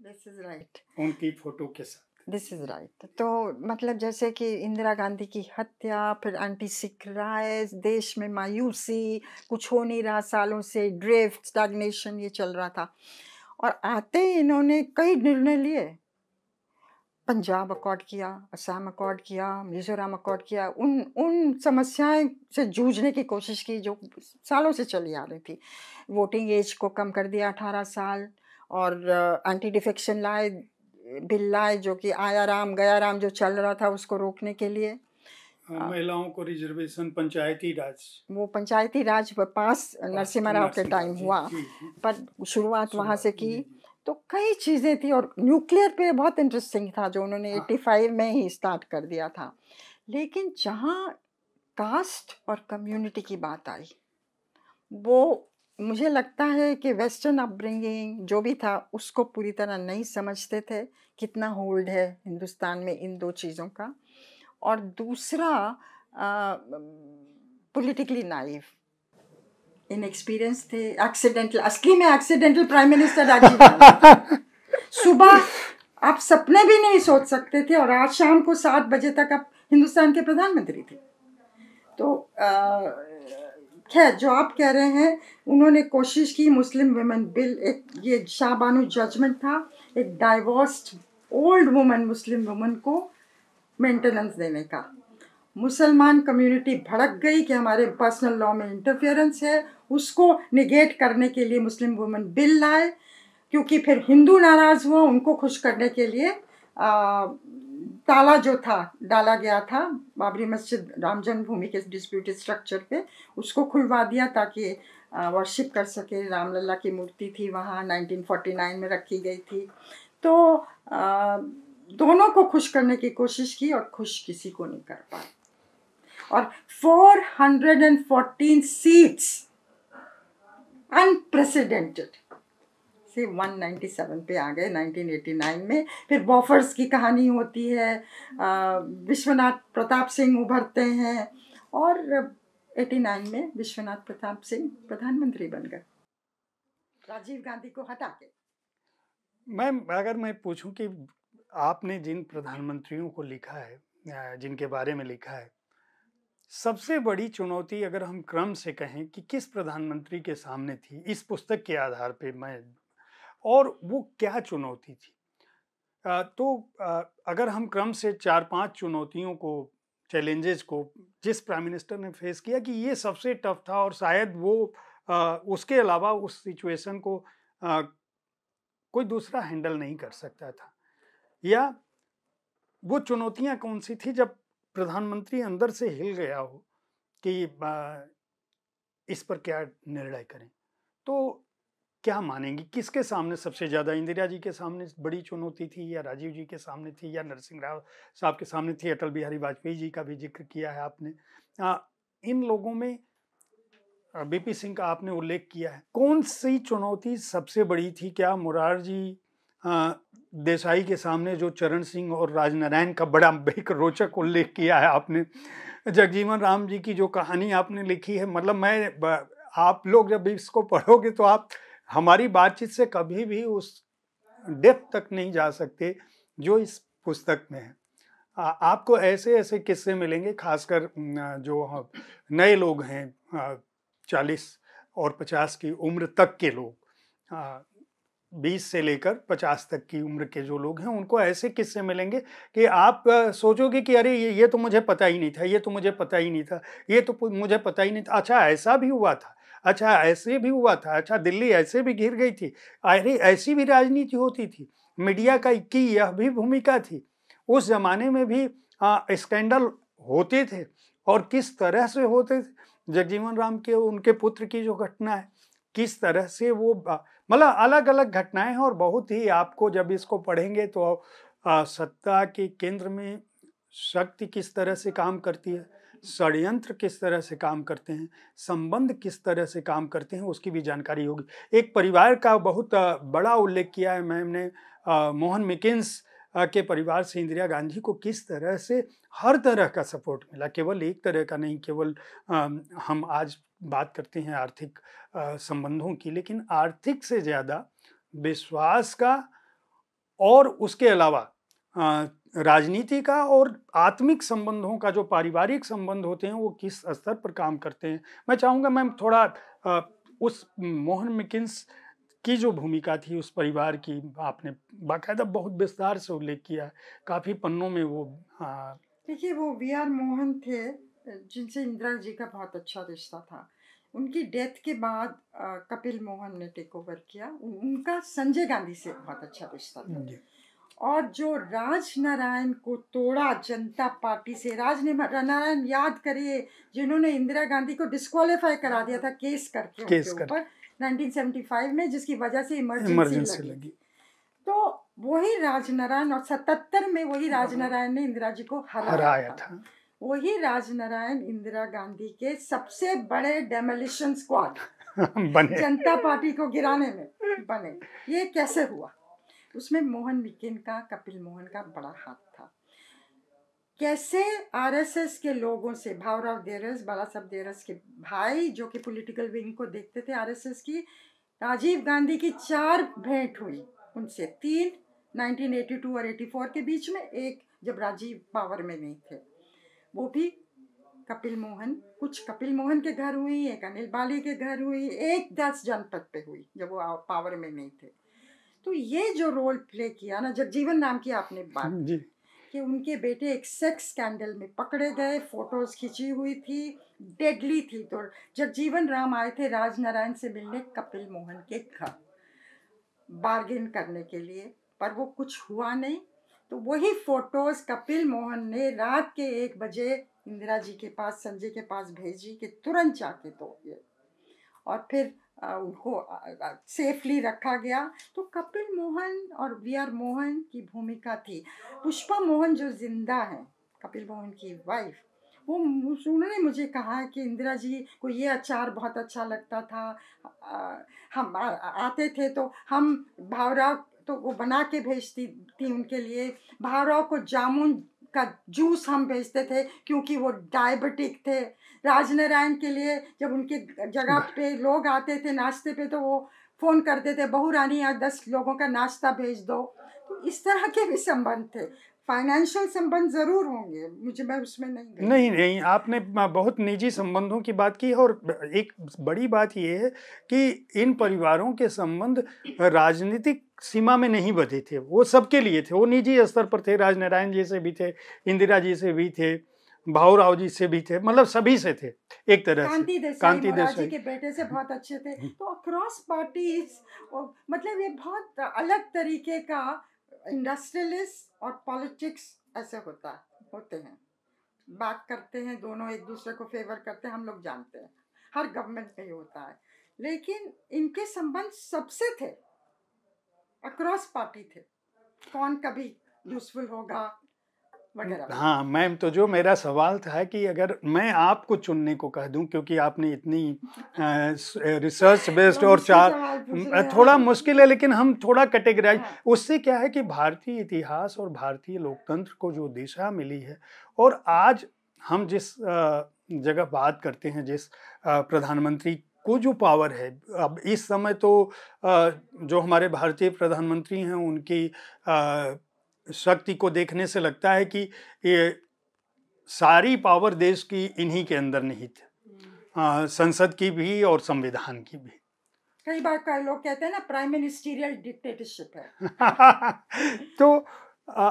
दिस इज राइट उनकी फोटो के साथ दिस इज राइट तो मतलब जैसे कि इंदिरा गांधी की हत्या फिर एंटी सिख राय देश में मायूसी कुछ हो नहीं रहा सालों से ड्रिफ्ट स्टैग्नेशन ये चल रहा था और आते ही इन्होंने कई निर्णय लिए पंजाब अकॉर्ड किया असम अकॉर्ड किया मिजोरम अकॉर्ड किया उन उन समस्याएं से जूझने की कोशिश की जो सालों से चली आ रही थी वोटिंग एज को कम कर दिया अठारह साल और एंटी डिफेक्शन लाए बिल लाए जो कि आया राम गया राम जो चल रहा था उसको रोकने के लिए हाँ, महिलाओं को रिजर्वेशन पंचायती राज वो पंचायती राज पास नरसिम्हा राव के टाइम हुआ पर शुरुआत वहाँ से की तो कई चीज़ें थी और न्यूक्लियर पे बहुत इंटरेस्टिंग था जो उन्होंने एट्टी हाँ। फाइव में ही स्टार्ट कर दिया था लेकिन जहाँ कास्ट और कम्युनिटी की बात आई वो मुझे लगता है कि वेस्टर्न अपब्रिंगिंग जो भी था उसको पूरी तरह नहीं समझते थे कितना होल्ड है हिंदुस्तान में इन दो चीज़ों का और दूसरा पॉलिटिकली नाइव इनएक्सपीरियंस थे एक्सीडेंटल असली में एक्सीडेंटल प्राइम मिनिस्टर राजीव सुबह आप सपने भी नहीं सोच सकते थे और आज शाम को सात बजे तक आप हिंदुस्तान के प्रधानमंत्री थे तो आ, खैर जो आप कह रहे हैं उन्होंने कोशिश की मुस्लिम वुमेन बिल एक ये शाहबानो जजमेंट था एक divorced old women Muslim women को मेंटेनेंस देने का मुसलमान कम्युनिटी भड़क गई कि हमारे पर्सनल लॉ में इंटरफेरेंस है उसको निगेट करने के लिए मुस्लिम वुमेन बिल लाए क्योंकि फिर हिंदू नाराज़ हुआ उनको खुश करने के लिए आ, ताला जो था डाला गया था बाबरी मस्जिद राम जन्मभूमि के डिस्प्यूटेड स्ट्रक्चर पे उसको खुलवा दिया ताकि वर्शिप कर सके रामलला की मूर्ति थी वहाँ 1949 में रखी गई थी तो आ, दोनों को खुश करने की कोशिश की और खुश किसी को नहीं कर पाए और 414 सीट्स अनप्रेसिडेंटेड से 197 पे आ गए 1989 में फिर बॉफर्स की कहानी होती है विश्वनाथ प्रताप सिंह उभरते हैं और 89 में विश्वनाथ प्रताप सिंह प्रधानमंत्री बन गए राजीव गांधी को हटा के मैम अगर मैं पूछूं कि आपने जिन प्रधानमंत्रियों को लिखा है जिनके बारे में लिखा है सबसे बड़ी चुनौती अगर हम क्रम से कहें कि किस प्रधानमंत्री के सामने थी इस पुस्तक के आधार पे मैं और वो क्या चुनौती थी तो अगर हम क्रम से चार पांच चुनौतियों को चैलेंजेस को जिस प्राइम मिनिस्टर ने फेस किया कि ये सबसे टफ था और शायद वो उसके अलावा उस सिचुएशन को कोई दूसरा हैंडल नहीं कर सकता था या वो चुनौतियां कौन सी थी जब प्रधानमंत्री अंदर से हिल गया हो कि इस पर क्या निर्णय करें तो क्या मानेंगी किसके सामने सबसे ज़्यादा इंदिरा जी के सामने बड़ी चुनौती थी या राजीव जी के सामने थी या नरसिंह राव साहब के सामने थी अटल बिहारी वाजपेयी जी का भी जिक्र किया है आपने आ, इन लोगों में बीपी सिंह का आपने उल्लेख किया है कौन सी चुनौती सबसे बड़ी थी क्या मुरारजी देसाई के सामने जो चरण सिंह और राजनारायण का बड़ा एक रोचक उल्लेख किया है आपने जगजीवन राम जी की जो कहानी आपने लिखी है मतलब मैं आप लोग जब इसको पढ़ोगे तो आप हमारी बातचीत से कभी भी उस डेप्थ तक नहीं जा सकते जो इस पुस्तक में है आपको ऐसे ऐसे किस्से मिलेंगे खासकर जो नए लोग हैं चालीस और पचास की उम्र तक के लोग बीस से लेकर पचास तक की उम्र के जो लोग हैं उनको ऐसे किस्से मिलेंगे कि आप सोचोगे कि अरे ये ये तो मुझे पता ही नहीं था ये तो मुझे पता ही नहीं था ये तो मुझे पता ही नहीं था अच्छा ऐसा भी हुआ था अच्छा ऐसे भी हुआ था अच्छा दिल्ली ऐसे भी घिर गई थी अरे ऐसी भी राजनीति होती थी मीडिया का की यह भी भूमिका थी उस जमाने में भी हाँ, स्कैंडल होते थे और किस तरह से होते थे जगजीवन राम के उनके पुत्र की जो घटना है किस तरह से वो मतलब अलग अलग घटनाएं हैं और बहुत ही आपको जब इसको पढ़ेंगे तो आ, सत्ता के केंद्र में शक्ति किस तरह से काम करती है षडयंत्र किस तरह से काम करते हैं संबंध किस तरह से काम करते हैं उसकी भी जानकारी होगी एक परिवार का बहुत बड़ा उल्लेख किया है मैम ने मोहन मिकिन्स के परिवार से इंदिरा गांधी को किस तरह से हर तरह का सपोर्ट मिला केवल एक तरह का नहीं केवल हम आज बात करते हैं आर्थिक संबंधों की लेकिन आर्थिक से ज़्यादा विश्वास का और उसके अलावा राजनीति का और आत्मिक संबंधों का जो पारिवारिक संबंध होते हैं वो किस स्तर पर काम करते हैं मैं चाहूँगा मैम थोड़ा आ, उस मोहन मिकिन्स की जो भूमिका थी उस परिवार की आपने बाकायदा बहुत विस्तार से उल्लेख किया काफ़ी पन्नों में वो देखिए वो वी आर मोहन थे जिनसे इंदिरा जी का बहुत अच्छा रिश्ता था उनकी डेथ के बाद कपिल मोहन ने टेक ओवर किया उनका संजय गांधी से बहुत अच्छा रिश्ता था और जो राज नारायण को तोड़ा जनता पार्टी से राज नारायण याद करिए जिन्होंने इंदिरा गांधी को डिस्कालीफाई करा दिया था केस करके केस कर। ऊपर 1975 में जिसकी वजह से इमरजेंसी लगी।, लगी तो वही राजनारायण और सतहत्तर में वही हाँ। राज नारायण ने इंदिरा जी को हराया था, था। वही राजनारायण इंदिरा गांधी के सबसे बड़े डेमोलिशन (laughs) स्क्वाड जनता पार्टी को गिराने में बने ये कैसे हुआ उसमें मोहन बिकेन का कपिल मोहन का बड़ा हाथ था कैसे आरएसएस के लोगों से भावराव देरस बाला साहब देरस के भाई जो कि पॉलिटिकल विंग को देखते थे आरएसएस की राजीव गांधी की चार भेंट हुई उनसे तीन 1982 और 84 के बीच में एक जब राजीव पावर में नहीं थे वो भी कपिल मोहन कुछ कपिल मोहन के घर हुई एक अनिल बाली के घर हुई एक दस जनपद पे हुई जब वो पावर में नहीं थे तो ये जो रोल प्ले किया ना जब जीवन नाम की आपने बात जी कि उनके बेटे एक सेक्स स्कैंडल में पकड़े गए फोटोज खींची हुई थी डेडली थी तो जब जीवन राम आए थे राज नारायण से मिलने कपिल मोहन के घर बार्गेन करने के लिए पर वो कुछ हुआ नहीं तो वही फोटोज कपिल मोहन ने रात के एक बजे इंदिरा जी के पास संजय के पास भेजी कि तुरंत जाके दो ये और फिर उनको सेफली रखा गया तो कपिल मोहन और वी आर मोहन की भूमिका थी पुष्पा मोहन जो जिंदा है कपिल मोहन की वाइफ वो उन्होंने मुझे कहा कि इंदिरा जी को ये अचार बहुत अच्छा लगता था आ, हम आ, आते थे तो हम भावराव तो वो बना के भेजती थी उनके लिए भावराव को जामुन का जूस हम बेचते थे क्योंकि वो डायबिटिक थे राजनारायण के लिए जब उनके जगह पे लोग आते थे नाश्ते पे तो वो फ़ोन करते थे बहू रानी यार दस लोगों का नाश्ता भेज दो तो इस तरह के भी संबंध थे फाइनेंशियल संबंध ज़रूर होंगे मुझे मैं उसमें नहीं नहीं नहीं आपने बहुत निजी संबंधों की बात की और एक बड़ी बात यह है कि इन परिवारों के संबंध राजनीतिक सीमा में नहीं बधे थे वो सबके लिए थे वो निजी स्तर पर थे राजनारायण जी से भी थे इंदिरा जी से भी थे भाऊराव जी से भी थे मतलब सभी से थे एक तरह कांति से कांति देसाई के बेटे से बहुत अच्छे थे हम्म। तो क्रॉस पार्टीज मतलब ये बहुत अलग तरीके का इंडस्ट्रियलिस्ट और पॉलिटिक्स ऐसे होता होते हैं बात करते हैं दोनों एक दूसरे को फेवर करते हैं हम लोग जानते हैं हर गवर्नमेंट में ये होता है लेकिन इनके संबंध सबसे थे अक्रॉस पार्टी थे कौन कभी यूजफुल होगा हाँ मैम तो जो मेरा सवाल था कि अगर मैं आपको चुनने को कह दूं क्योंकि आपने इतनी रिसर्च बेस्ड और चार थोड़ा मुश्किल है लेकिन हम थोड़ा कैटेगराइज हाँ। उससे क्या है कि भारतीय इतिहास और भारतीय लोकतंत्र को जो दिशा मिली है और आज हम जिस जगह बात करते हैं जिस प्रधानमंत्री को जो पावर है अब इस समय तो जो हमारे भारतीय प्रधानमंत्री हैं उनकी शक्ति को देखने से लगता है कि ये सारी पावर देश की इन्हीं के अंदर नहीं थी हम्म। संसद की भी और संविधान की भी कई बार कई लोग कहते हैं ना प्राइम मिनिस्टीरियल डिक्टेटरशिप है (laughs) तो आ,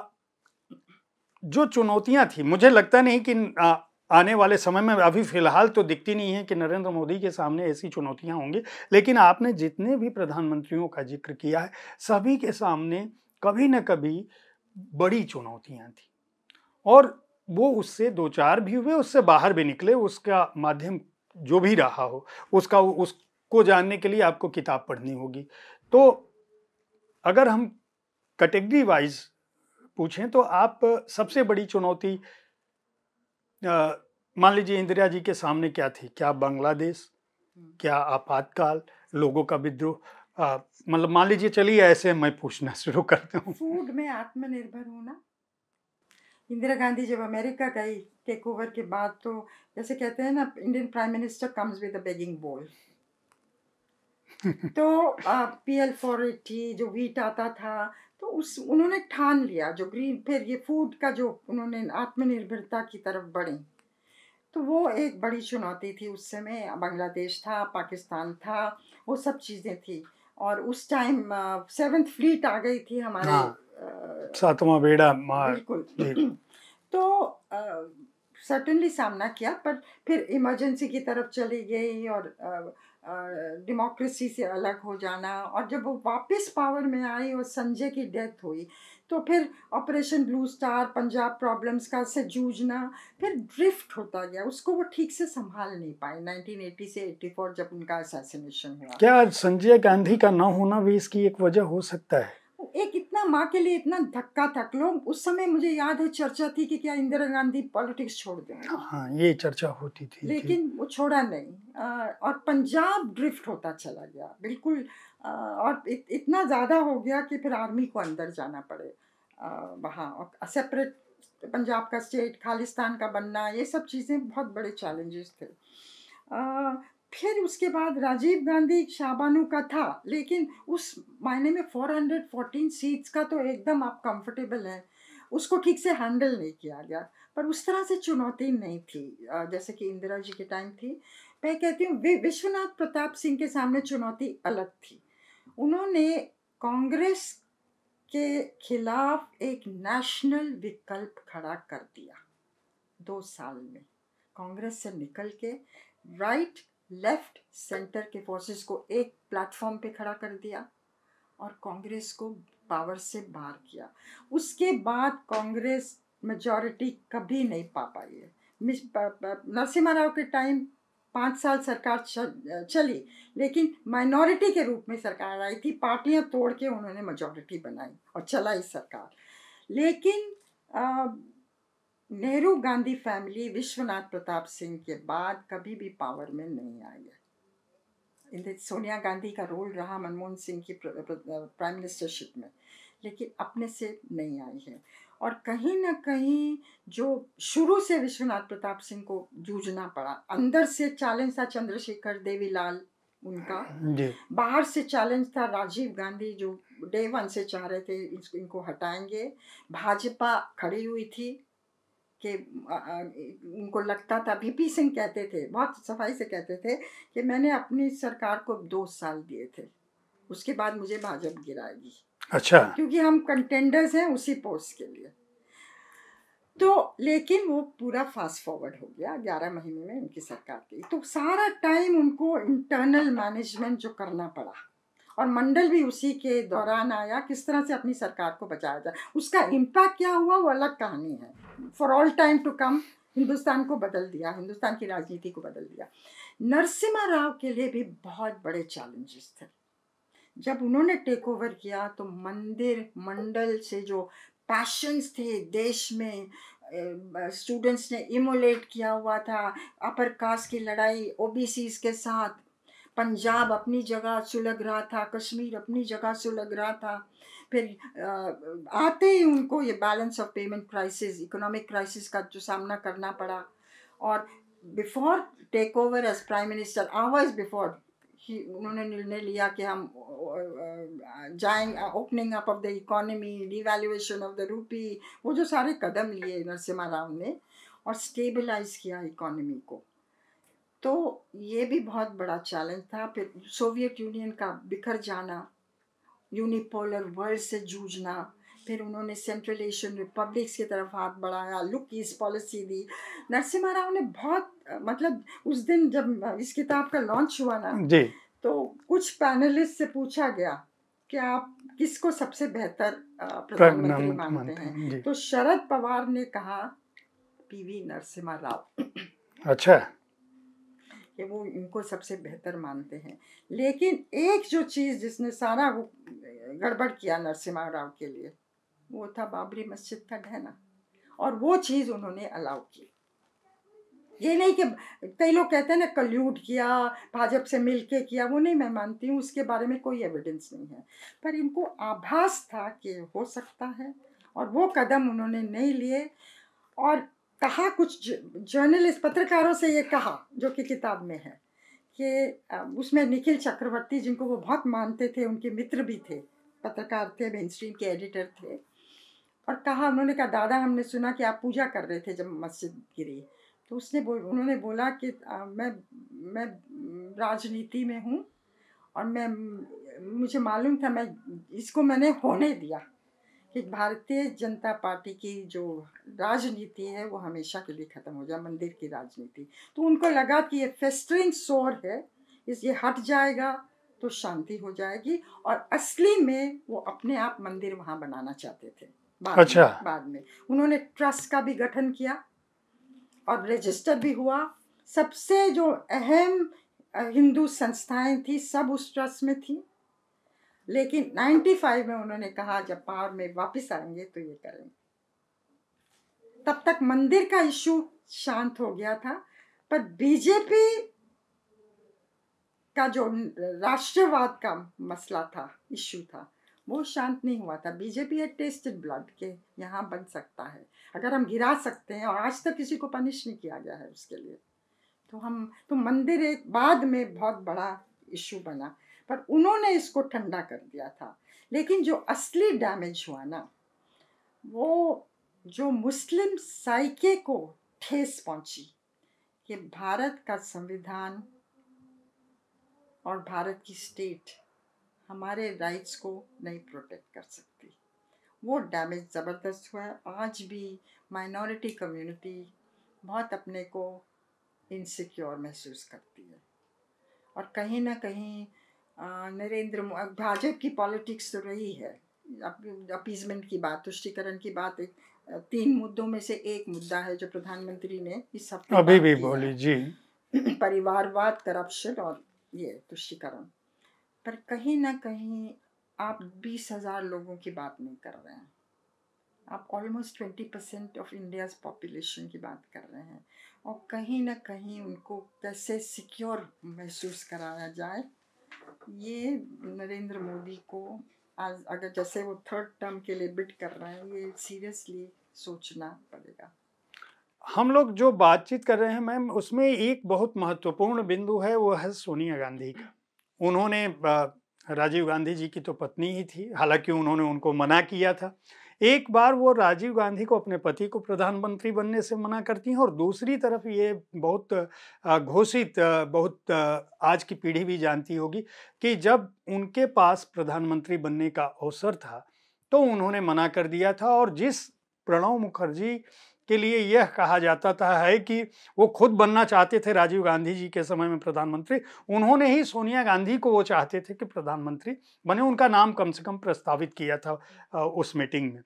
जो चुनौतियां थी मुझे लगता नहीं कि आ, आने वाले समय में अभी फिलहाल तो दिखती नहीं है कि नरेंद्र मोदी के सामने ऐसी चुनौतियां होंगी लेकिन आपने जितने भी प्रधानमंत्रियों का जिक्र किया है सभी के सामने कभी न कभी बड़ी चुनौतियां थी और वो उससे दो चार भी हुए उससे बाहर भी निकले उसका माध्यम जो भी रहा हो उसका उसको जानने के लिए आपको किताब पढ़नी होगी तो अगर हम कैटेगरी वाइज पूछें तो आप सबसे बड़ी चुनौती मान लीजिए इंदिरा जी के सामने क्या थी क्या बांग्लादेश हम्म। क्या आपातकाल लोगों का विद्रोह मतलब मान लीजिए चलिए ऐसे मैं पूछना शुरू करता हूँ फूड में आत्मनिर्भर होना इंदिरा गांधी जब अमेरिका गई टेक ओवर के बाद तो जैसे कहते हैं ना Indian prime minister comes with a begging bowl (laughs) तो पी एल फॉर एट्टी जो वीट आता था उस उन्होंने ठान लिया जो ग्रीन फिर ये फूड का जो उन्होंने आत्मनिर्भरता की तरफ बढ़ी तो वो एक बड़ी चुनौती थी उस समय बांग्लादेश था पाकिस्तान था वो सब चीज़ें थी और उस टाइम सेवेंथ फ्लीट आ गई थी हमारे हाँ। सातवां बेड़ा बिल्कुल (clears throat) तो सर्टनली सामना किया पर फिर इमरजेंसी की तरफ चली गई और डेमोक्रेसी से अलग हो जाना और जब वो वापस पावर में आई और संजय की डेथ हुई तो फिर Operation Blue Star Punjab problems का से जूझना फिर ड्रिफ्ट होता गया उसको वो ठीक से संभाल नहीं पाए 1980 से 84 जब उनका असैसिनेशन हुआ क्या संजय गांधी का ना होना भी इसकी एक वजह हो सकता है एक इतना माँ के लिए इतना धक्का था लोग उस समय मुझे याद है चर्चा थी कि क्या इंदिरा गांधी पॉलिटिक्स छोड़ दें हाँ ये चर्चा होती थी लेकिन थी। वो छोड़ा नहीं और पंजाब ड्रिफ्ट होता चला गया बिल्कुल और इत, इतना ज़्यादा हो गया कि फिर आर्मी को अंदर जाना पड़े वहाँ और सेपरेट पंजाब का स्टेट खालिस्तान का बनना ये सब चीज़ें बहुत बड़े चैलेंजेस थे फिर उसके बाद राजीव गांधी शाबानू का था लेकिन उस मायने में 414 सीट्स का तो एकदम आप कंफर्टेबल है उसको ठीक से हैंडल नहीं किया गया पर उस तरह से चुनौती नहीं थी जैसे कि इंदिरा जी के टाइम थी मैं कहती हूँ विश्वनाथ प्रताप सिंह के सामने चुनौती अलग थी उन्होंने कांग्रेस के खिलाफ एक नेशनल विकल्प खड़ा कर दिया दो साल में कांग्रेस से निकल के राइट लेफ्ट सेंटर के फोर्सेस को एक प्लेटफॉर्म पे खड़ा कर दिया और कांग्रेस को पावर से बाहर किया उसके बाद कांग्रेस मेजॉरिटी कभी नहीं पा पाई है नरसिम्हा राव के टाइम पाँच साल सरकार चली लेकिन माइनॉरिटी के रूप में सरकार आई थी पार्टियां तोड़ के उन्होंने मेजॉरिटी बनाई और चलाई सरकार लेकिन नेहरू गांधी फैमिली विश्वनाथ प्रताप सिंह के बाद कभी भी पावर में नहीं आई है सोनिया गांधी का रोल रहा मनमोहन सिंह की प्राइम मिनिस्टरशिप में लेकिन अपने से नहीं आई है और कहीं ना कहीं जो शुरू से विश्वनाथ प्रताप सिंह को जूझना पड़ा अंदर से चैलेंज था चंद्रशेखर देवीलाल उनका बाहर से चैलेंज था राजीव गांधी जो डे वन से चाह रहे थे इनको हटाएंगे भाजपा खड़ी हुई थी कि उनको लगता था बी पी सिंह कहते थे बहुत सफाई से कहते थे कि मैंने अपनी सरकार को दो साल दिए थे उसके बाद मुझे भाजपा गिराएगी अच्छा क्योंकि हम कंटेंडर्स हैं उसी पोस्ट के लिए तो लेकिन वो पूरा फास्ट फॉरवर्ड हो गया ग्यारह महीने में उनकी सरकार गई तो सारा टाइम उनको इंटरनल मैनेजमेंट जो करना पड़ा और मंडल भी उसी के दौरान आया किस तरह से अपनी सरकार को बचाया जाए उसका इम्पैक्ट क्या हुआ वो अलग कहानी है for all time to come Hindustan को बदल दिया हिंदुस्तान की राजनीति को बदल दिया नरसिम्हा राव के लिए भी बहुत बड़े चैलेंजेस थे जब उन्होंने टेक ओवर किया तो मंदिर मंडल से जो पैशंस थे देश में स्टूडेंट्स ने इमोलेट किया हुआ था अपर कास्ट की लड़ाई ओबीसीज के साथ पंजाब अपनी जगह सुलग रहा था कश्मीर अपनी जगह सुलग रहा था फिर आते ही उनको ये balance of payment crisis economic crisis का जो सामना करना पड़ा और before take over as prime minister hours before ही उन्होंने निर्णय लिया कि हम जाएंगे opening up of the economy devaluation of the rupee वो जो सारे कदम लिए नरसिम्हा राव ने और स्टेबलाइज किया इकोनॉमी को तो ये भी बहुत बड़ा चैलेंज था फिर सोवियत यूनियन का बिखर जाना यूनिपोलर वर्ल्ड से जूझना फिर उन्होंने सेंट्रल एशियन रिपब्लिक्स की तरफ हाथ बढ़ाया लुक इस पॉलिसी दी नरसिम्हा राव ने बहुत मतलब उस दिन जब इस किताब का लॉन्च हुआ ना जी तो कुछ पैनलिस्ट से पूछा गया कि आप किसको सबसे बेहतर प्रधानमंत्री मानते हैं तो शरद पवार ने कहा पीवी नरसिम्हा राव अच्छा कि वो इनको सबसे बेहतर मानते हैं लेकिन एक जो चीज़ जिसने सारा वो गड़बड़ किया नरसिम्हा राव के लिए वो था बाबरी मस्जिद का ढहना और वो चीज़ उन्होंने अलाउ की ये नहीं कि कई लोग कहते हैं ना कल्यूट किया भाजपा से मिलके किया वो नहीं मैं मानती हूँ उसके बारे में कोई एविडेंस नहीं है पर इनको आभास था कि हो सकता है और वो कदम उन्होंने नहीं लिए और कहा कुछ जर्नलिस्ट पत्रकारों से ये कहा जो कि किताब में है कि उसमें निखिल चक्रवर्ती जिनको वो बहुत मानते थे उनके मित्र भी थे पत्रकार थे मेन स्ट्रीम के एडिटर थे और कहा उन्होंने कहा दादा हमने सुना कि आप पूजा कर रहे थे जब मस्जिद गिरी तो उसने बोल उन्होंने बोला कि आ, मैं मैं राजनीति में हूँ और मैं मुझे मालूम था मैं इसको मैंने होने दिया कि भारतीय जनता पार्टी की जो राजनीति है वो हमेशा के लिए ख़त्म हो जाए मंदिर की राजनीति तो उनको लगा कि ये फेस्टरिंग शोर है इस ये हट जाएगा तो शांति हो जाएगी और असली में वो अपने आप मंदिर वहाँ बनाना चाहते थे बाद अच्छा में, बाद में उन्होंने ट्रस्ट का भी गठन किया और रजिस्टर भी हुआ सबसे जो अहम हिंदू संस्थाएं थी सब उस ट्रस्ट में थी लेकिन 95 में उन्होंने कहा जब पावर में वापस आएंगे तो ये करेंगे तब तक मंदिर का इशू शांत हो गया था पर बीजेपी का जो राष्ट्रवाद का मसला था इशू था वो शांत नहीं हुआ था बीजेपी है टेस्टेड ब्लड के यहाँ बन सकता है अगर हम गिरा सकते हैं और आज तक किसी को पनिश नहीं किया गया है उसके लिए तो हम तो मंदिर एक बाद में बहुत बड़ा इशू बना पर उन्होंने इसको ठंडा कर दिया था लेकिन जो असली डैमेज हुआ ना वो जो मुस्लिम साइके को ठेस पहुंची कि भारत का संविधान और भारत की स्टेट हमारे राइट्स को नहीं प्रोटेक्ट कर सकती वो डैमेज ज़बरदस्त हुआ है आज भी माइनॉरिटी कम्युनिटी बहुत अपने को इनसिक्योर महसूस करती है और कहीं ना कहीं नरेंद्र भाजपा की पॉलिटिक्स तो रही है अपीजमेंट की बात तुष्टिकरण की बात एक तीन मुद्दों में से एक मुद्दा है जो प्रधानमंत्री ने इस हफ्ते अभी भी बोली जी (clears throat) परिवारवाद करप्शन और ये तुष्टिकरण पर कहीं ना कहीं आप बीस हजार लोगों की बात नहीं कर रहे हैं आप almost twenty percent of India population की बात कर रहे हैं और कहीं ना कहीं उनको कैसे सिक्योर महसूस कराया जाए ये नरेंद्र मोदी को आज अगर जैसे वो थर्ड टर्म के लिए बिट कर रहे हैं ये सीरियसली सोचना पड़ेगा हम लोग जो बातचीत कर रहे हैं मैम उसमें एक बहुत महत्वपूर्ण बिंदु है वो है सोनिया गांधी का उन्होंने राजीव गांधी जी की तो पत्नी ही थी हालांकि उन्होंने उनको मना किया था एक बार वो राजीव गांधी को अपने पति को प्रधानमंत्री बनने से मना करती हैं और दूसरी तरफ ये बहुत घोषित बहुत आज की पीढ़ी भी जानती होगी कि जब उनके पास प्रधानमंत्री बनने का अवसर था तो उन्होंने मना कर दिया था और जिस प्रणव मुखर्जी के लिए यह कहा जाता था है कि वो खुद बनना चाहते थे राजीव गांधी जी के समय में प्रधानमंत्री उन्होंने ही सोनिया गांधी को वो चाहते थे कि प्रधानमंत्री बने उनका नाम कम से कम प्रस्तावित किया था उस मीटिंग में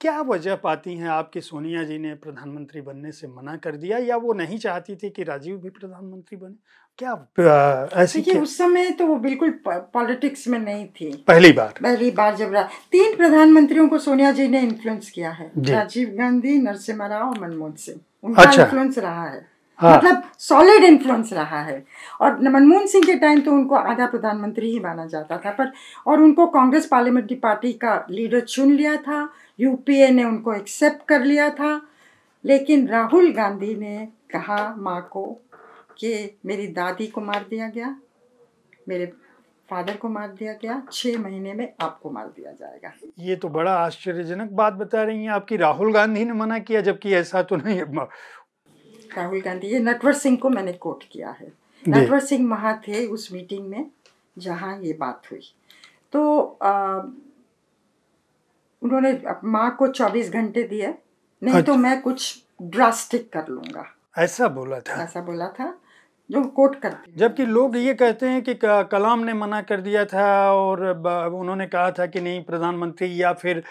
क्या वजह पाती हैं आपकी सोनिया जी ने प्रधानमंत्री बनने से मना कर दिया या वो नहीं चाहती थी कि राजीव भी प्रधानमंत्री बने क्या ऐसे कि उस समय तो वो बिल्कुल पॉलिटिक्स में नहीं थी पहली बार पहली बार जब तीन प्रधानमंत्रियों को सोनिया जी ने इन्फ्लुएंस किया है राजीव गांधी नरसिम्हा राव और मनमोहन सिंह उनका अच्छा। इन्फ्लुएंस रहा है हाँ. मतलब सॉलिड इन्फ्लुएंस रहा है और मनमोहन सिंह के टाइम तो उनको आधा प्रधानमंत्री ही माना जाता था पर और उनको कांग्रेस पार्लियामेंट्री पार्टी का लीडर चुन लिया था यूपीए ने उनको एक्सेप्ट कर लिया था लेकिन राहुल गांधी ने कहा माँ को कि मेरी दादी को मार दिया गया मेरे फादर को मार दिया गया छः महीने में आपको मार दिया जाएगा ये तो बड़ा आश्चर्यजनक बात बता रही हैं आपकी राहुल गांधी ने मना किया जबकि ऐसा तो नहीं राहुल गांधी ये नटवर सिंह को मैंने कोट किया है नटवर सिंह महा थे उस मीटिंग में जहाँ ये बात हुई तो आ, उन्होंने माँ को चौबीस घंटे दिए नहीं तो अच्छा। तो मैं कुछ ड्रास्टिक कर लूंगा ऐसा बोला था ऐसा बोला था जो कोट करते जबकि लोग ये कहते हैं कि कलाम ने मना कर दिया था और उन्होंने कहा था कि नहीं प्रधानमंत्री या फिर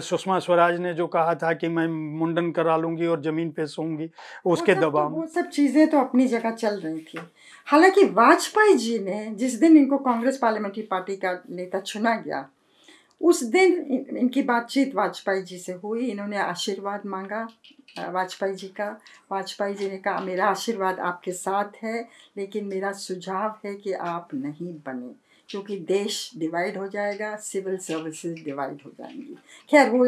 सुषमा स्वराज ने जो कहा था कि मैं मुंडन करा लूंगी और ज़मीन पे सोंगी उसके दबाव तो वो सब तो, चीज़ें तो अपनी जगह चल रही थी हालांकि वाजपेयी जी ने जिस दिन इनको कांग्रेस पार्लियामेंट्री पार्टी का नेता चुना गया उस दिन इनकी बातचीत वाजपेयी जी से हुई इन्होंने आशीर्वाद मांगा वाजपेयी जी का वाजपेयी जी ने कहा मेरा आशीर्वाद आपके साथ है लेकिन मेरा सुझाव है कि आप नहीं बने क्योंकि देश डिवाइड हो जाएगा सिविल सर्विसेज डिवाइड हो जाएंगी खैर वो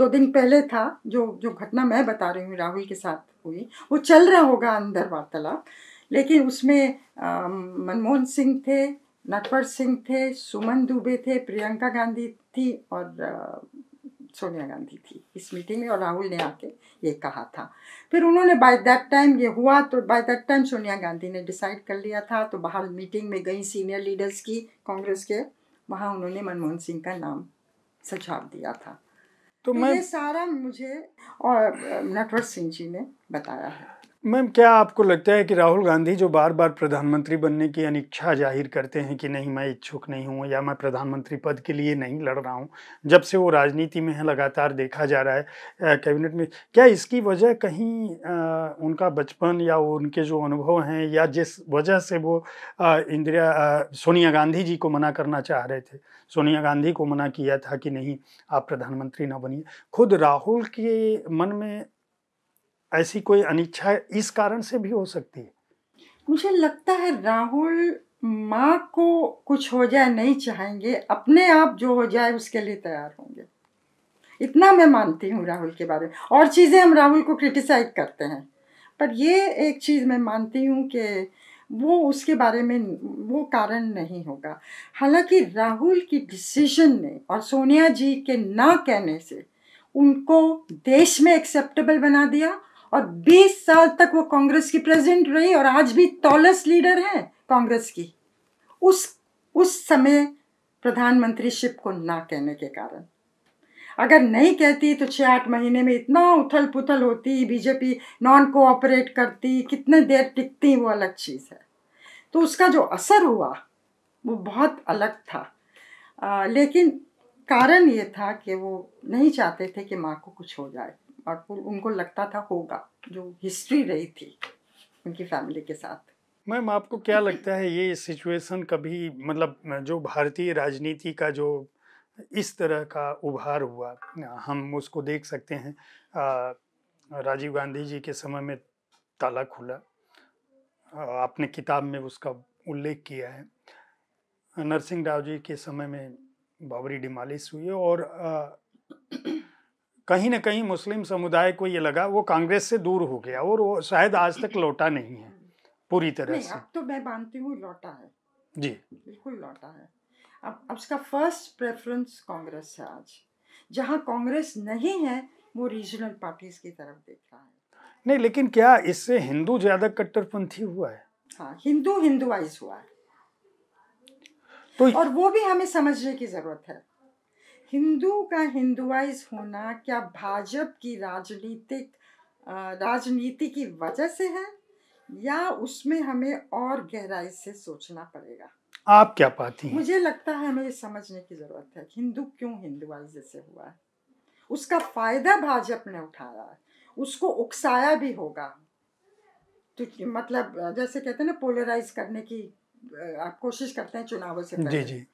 दो दिन पहले था जो जो घटना मैं बता रही हूँ राहुल के साथ हुई वो चल रहा होगा अंदर वार्तालाप लेकिन उसमें मनमोहन सिंह थे नटवर सिंह थे सुमन दुबे थे प्रियंका गांधी थी और सोनिया गांधी थी इस मीटिंग में और राहुल ने आके ये कहा था फिर उन्होंने बाय दैट टाइम ये हुआ तो by that time Sonia Gandhi ने डिसाइड कर लिया था तो बाहर मीटिंग में गई सीनियर लीडर्स की कांग्रेस के वहाँ उन्होंने मनमोहन सिंह का नाम सुझाव दिया था तो, तो मैं ये सारा मुझे और नटवर सिंह जी ने बताया है मैम क्या आपको लगता है कि राहुल गांधी जो बार बार प्रधानमंत्री बनने की अनिच्छा जाहिर करते हैं कि नहीं मैं इच्छुक नहीं हूँ या मैं प्रधानमंत्री पद के लिए नहीं लड़ रहा हूँ जब से वो राजनीति में है लगातार देखा जा रहा है कैबिनेट में क्या इसकी वजह कहीं आ, उनका बचपन या उनके जो अनुभव हैं या जिस वजह से वो इंदिरा सोनिया गांधी जी को मना करना चाह रहे थे सोनिया गांधी को मना किया था कि नहीं आप प्रधानमंत्री ना बनिए खुद राहुल के मन में ऐसी कोई अनिच्छा इस कारण से भी हो सकती है मुझे लगता है राहुल माँ को कुछ हो जाए नहीं चाहेंगे अपने आप जो हो जाए उसके लिए तैयार होंगे इतना मैं मानती हूँ राहुल के बारे में और चीज़ें हम राहुल को क्रिटिसाइज करते हैं पर ये एक चीज़ मैं मानती हूँ कि वो उसके बारे में वो कारण नहीं होगा हालांकि राहुल की डिसीजन ने और सोनिया जी के ना कहने से उनको देश में एक्सेप्टेबल बना दिया और 20 साल तक वो कांग्रेस की प्रेसिडेंट रही और आज भी टॉलेस्ट लीडर हैं कांग्रेस की उस उस समय प्रधानमंत्रीशिप को ना कहने के कारण अगर नहीं कहती तो छः आठ महीने में इतना उथल पुथल होती बीजेपी नॉन कोऑपरेट करती कितने देर टिकती वो अलग चीज़ है तो उसका जो असर हुआ वो बहुत अलग था आ, लेकिन कारण ये था कि वो नहीं चाहते थे कि माँ को कुछ हो जाए और उनको लगता था होगा जो हिस्ट्री रही थी उनकी फैमिली के साथ मैम आपको क्या लगता है ये सिचुएशन कभी मतलब जो भारतीय राजनीति का जो इस तरह का उभार हुआ हम उसको देख सकते हैं आ, राजीव गांधी जी के समय में ताला खुला आपने किताब में उसका उल्लेख किया है नरसिंह राव जी के समय में बाबरी डिमालिश हुई और आ, कहीं ना कहीं मुस्लिम समुदाय को ये लगा वो कांग्रेस से दूर हो गया और वो शायद आज तक लौटा नहीं है पूरी तरह से अब तो मैं मानती हूँ लौटा है जी बिल्कुल लौटा है अब अब उसका फर्स्ट प्रेफरेंस कांग्रेस है आज जहाँ कांग्रेस नहीं है वो रीजनल पार्टीज की तरफ देख रहा है नहीं लेकिन क्या इससे हिंदू ज्यादा कट्टरपंथी हुआ है हाँ हिंदू हिंदुआइज हुआ है तो और वो भी हमें समझने की जरूरत है हिंदू का हिंदुआइज होना क्या भाजप की राजनीतिक राजनीति की वजह से है या उसमें हमें और गहराई से सोचना पड़ेगा आप क्या पाती हैं मुझे लगता है हमें ये समझने की ज़रूरत है हिंदू क्यों हिंदुआइज जैसे हुआ है उसका फायदा भाजप ने उठाया है उसको उकसाया भी होगा तो मतलब जैसे कहते हैं ना पोलराइज करने की आप कोशिश करते हैं चुनावों से जी जी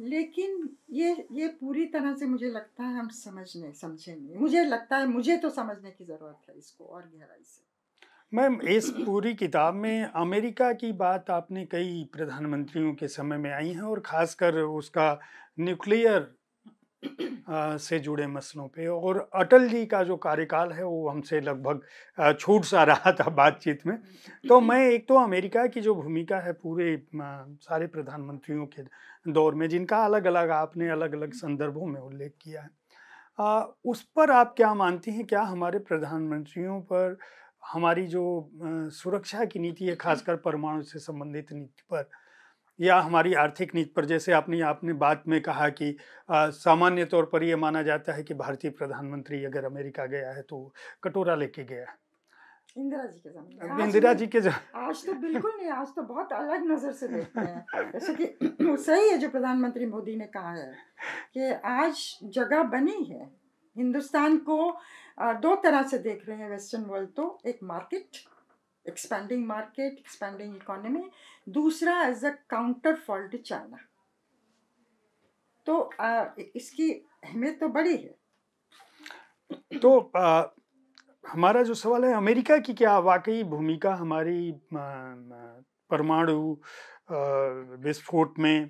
लेकिन ये ये पूरी तरह से मुझे लगता है हम समझने नहीं मुझे लगता है मुझे तो समझने की ज़रूरत है इसको और गहराई से मैम इस पूरी किताब में अमेरिका की बात आपने कई प्रधानमंत्रियों के समय में आई है और ख़ासकर उसका न्यूक्लियर से जुड़े मसलों पे और अटल जी का जो कार्यकाल है वो हमसे लगभग छूट सा रहा था बातचीत में तो मैं एक तो अमेरिका की जो भूमिका है पूरे सारे प्रधानमंत्रियों के दौर में जिनका अलग अलग आपने अलग अलग संदर्भों में उल्लेख किया है उस पर आप क्या मानती हैं क्या हमारे प्रधानमंत्रियों पर हमारी जो सुरक्षा की नीति है खासकर परमाणु से संबंधित नीति पर या हमारी आर्थिक नीति पर जैसे आपने आपने बात में कहा कि सामान्य तौर पर यह माना जाता है कि भारतीय प्रधानमंत्री अगर अमेरिका गया है तो कटोरा लेके गया इंदिरा जी के जमाने इंदिरा जी के आज तो बिल्कुल नहीं आज तो बहुत अलग नज़र से देखते हैं (laughs) जैसे कि (clears throat) सही है जो प्रधानमंत्री मोदी ने कहा है कि आज जगह बनी है हिंदुस्तान को दो तरह से देख रहे हैं वेस्टर्न वर्ल्ड तो एक market expanding market expanding economy. दूसरा as a counter fault China तो आ, इसकी अहमियत तो बड़ी है तो आ, हमारा जो सवाल है अमेरिका की क्या वाकई भूमिका हमारी परमाणु विस्फोट में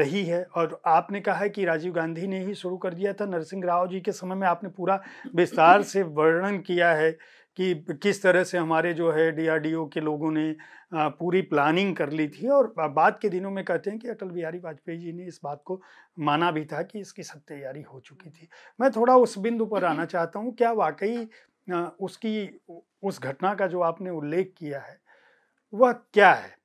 रही है और आपने कहा है कि राजीव गांधी ने ही शुरू कर दिया था नरसिंह राव जी के समय में आपने पूरा विस्तार से वर्णन किया है कि किस तरह से हमारे जो है डीआरडीओ के लोगों ने पूरी प्लानिंग कर ली थी और बाद के दिनों में कहते हैं कि अटल बिहारी वाजपेयी जी ने इस बात को माना भी था कि इसकी सब तैयारी हो चुकी थी मैं थोड़ा उस बिंदु पर आना (clears throat) चाहता हूँ क्या वाकई उसकी उस घटना का जो आपने उल्लेख किया है वह क्या है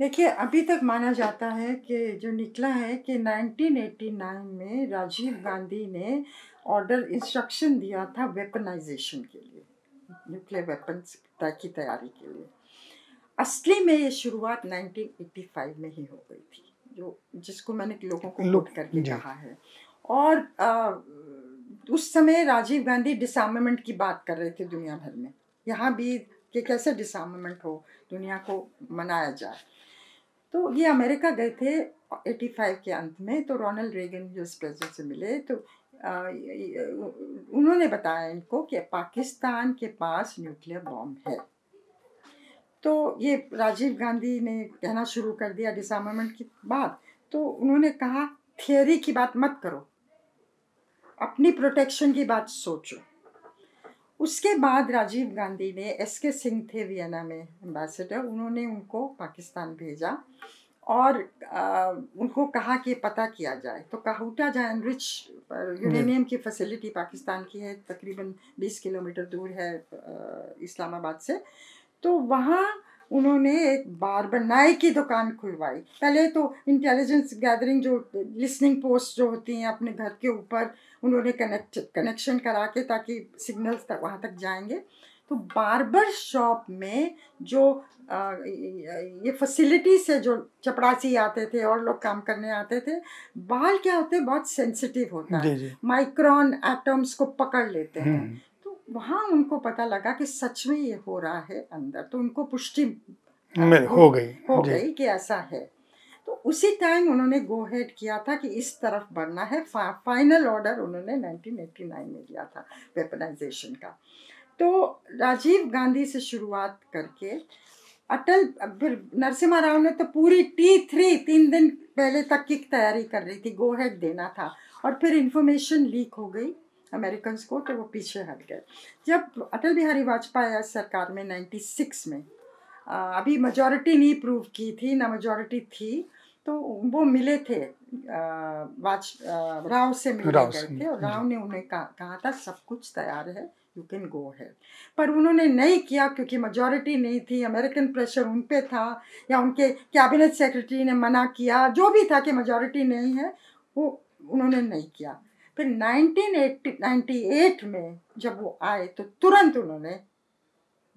देखिए अभी तक माना जाता है कि जो निकला है कि 1989 में राजीव गांधी ने ऑर्डर इंस्ट्रक्शन दिया था वेपनाइजेशन के लिए न्यूक्लियर वेपन्स की तैयारी के लिए असली में ये शुरुआत 1985 में ही हो गई थी जो जिसको मैंने लोगों को नोट करके कहा है और आ, उस समय राजीव गांधी डिसआर्मामेंट की बात कर रहे थे दुनिया भर में यहाँ भी कि कैसे डिसआर्मामेंट हो दुनिया को मनाया जाए तो ये अमेरिका गए थे 85 के अंत में तो रोनल्ड रेगन इस प्रेजिडेंट से मिले तो उन्होंने बताया इनको कि पाकिस्तान के पास न्यूक्लियर बॉम्ब है तो ये राजीव गांधी ने कहना शुरू कर दिया डिसमेंट की बात तो उन्होंने कहा थियोरी की बात मत करो अपनी प्रोटेक्शन की बात सोचो उसके बाद राजीव गांधी ने एस के सिंह थे वियना में एम्बेसडर उन्होंने उनको पाकिस्तान भेजा और आ, उनको कहा कि पता किया जाए तो Kahuta enrich uranium hmm. की फैसिलिटी पाकिस्तान की है तकरीबन 20 किलोमीटर दूर है इस्लामाबाद से तो वहाँ उन्होंने एक बार बनाए की दुकान खुलवाई पहले तो इंटेलिजेंस गैदरिंग जो लिसनिंग पोस्ट जो होती हैं अपने घर के ऊपर उन्होंने कनेक्ट कनेक्शन करा के ताकि सिग्नल्स तक वहाँ तक जाएंगे तो बार्बर शॉप में जो आ, ये फैसिलिटी से जो चपरासी आते थे और लोग काम करने आते थे बाल क्या होते हैं बहुत सेंसिटिव होता है माइक्रोन एटम्स को पकड़ लेते हैं हम्म। तो वहाँ उनको पता लगा कि सच में ये हो रहा है अंदर तो उनको पुष्टि हो गई हो गई कि ऐसा है तो उसी टाइम उन्होंने गो हेड किया था कि इस तरफ बढ़ना है फा, फाइनल ऑर्डर उन्होंने 1989 में दिया था वेपनाइजेशन का तो राजीव गांधी से शुरुआत करके अटल फिर नरसिम्हा राव ने तो पूरी टी थ्री तीन दिन पहले तक की तैयारी कर रही थी गो हेड देना था और फिर इन्फॉर्मेशन लीक हो गई अमेरिकन को तो वो पीछे हट गए जब अटल बिहारी वाजपेयी सरकार में 96 में अभी मेजोरिटी नहीं प्रूव की थी ना मेजोरिटी थी तो वो मिले थे वाज राव से मिले गए थे और राव ने उन्हें कहा कहा था सब कुछ तैयार है यू कैन गो है पर उन्होंने नहीं किया क्योंकि मजॉरिटी नहीं थी अमेरिकन प्रेशर उन पर था या उनके कैबिनेट सेक्रेटरी ने मना किया जो भी था कि मजॉरिटी नहीं है वो उन्होंने नहीं किया फिर 1980 98 में जब वो आए तो तुरंत उन्होंने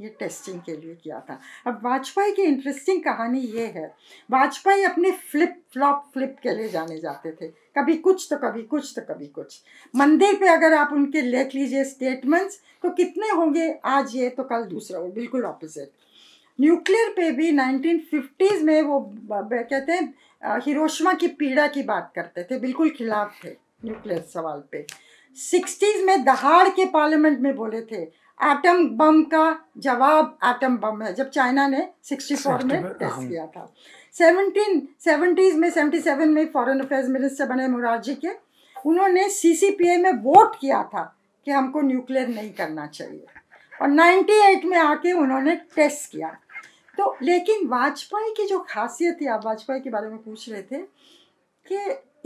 ये टेस्टिंग के लिए किया था अब वाजपेयी की इंटरेस्टिंग कहानी ये है वाजपेयी अपने फ्लिप फ्लॉप फ्लिप के लिए जाने जाते थे कभी कुछ तो कभी कुछ तो कभी कुछ मंदिर पे अगर आप उनके लिख लीजिए स्टेटमेंट्स तो कितने होंगे आज ये तो कल दूसरा हो बिल्कुल ऑपोजिट न्यूक्लियर पे भी नाइनटीन में वो कहते हैं हिरोशमा की पीड़ा की बात करते थे बिल्कुल खिलाफ थे न्यूक्लियर सवाल पे सिक्सटीज़ में दहाड़ के पार्लियामेंट में बोले थे एटम बम का जवाब एटम बम है जब चाइना ने 64 में टेस्ट हाँ। किया था सेवनटीन सेवेंटीज़ में 77 में फॉरेन अफेयर्स मिनिस्टर बने मुरारजी के उन्होंने सीसीपीए में वोट किया था कि हमको न्यूक्लियर नहीं करना चाहिए और 98 में आके उन्होंने टेस्ट किया तो लेकिन वाजपेयी की जो खासियत थी आप वाजपेयी के बारे में पूछ रहे थे कि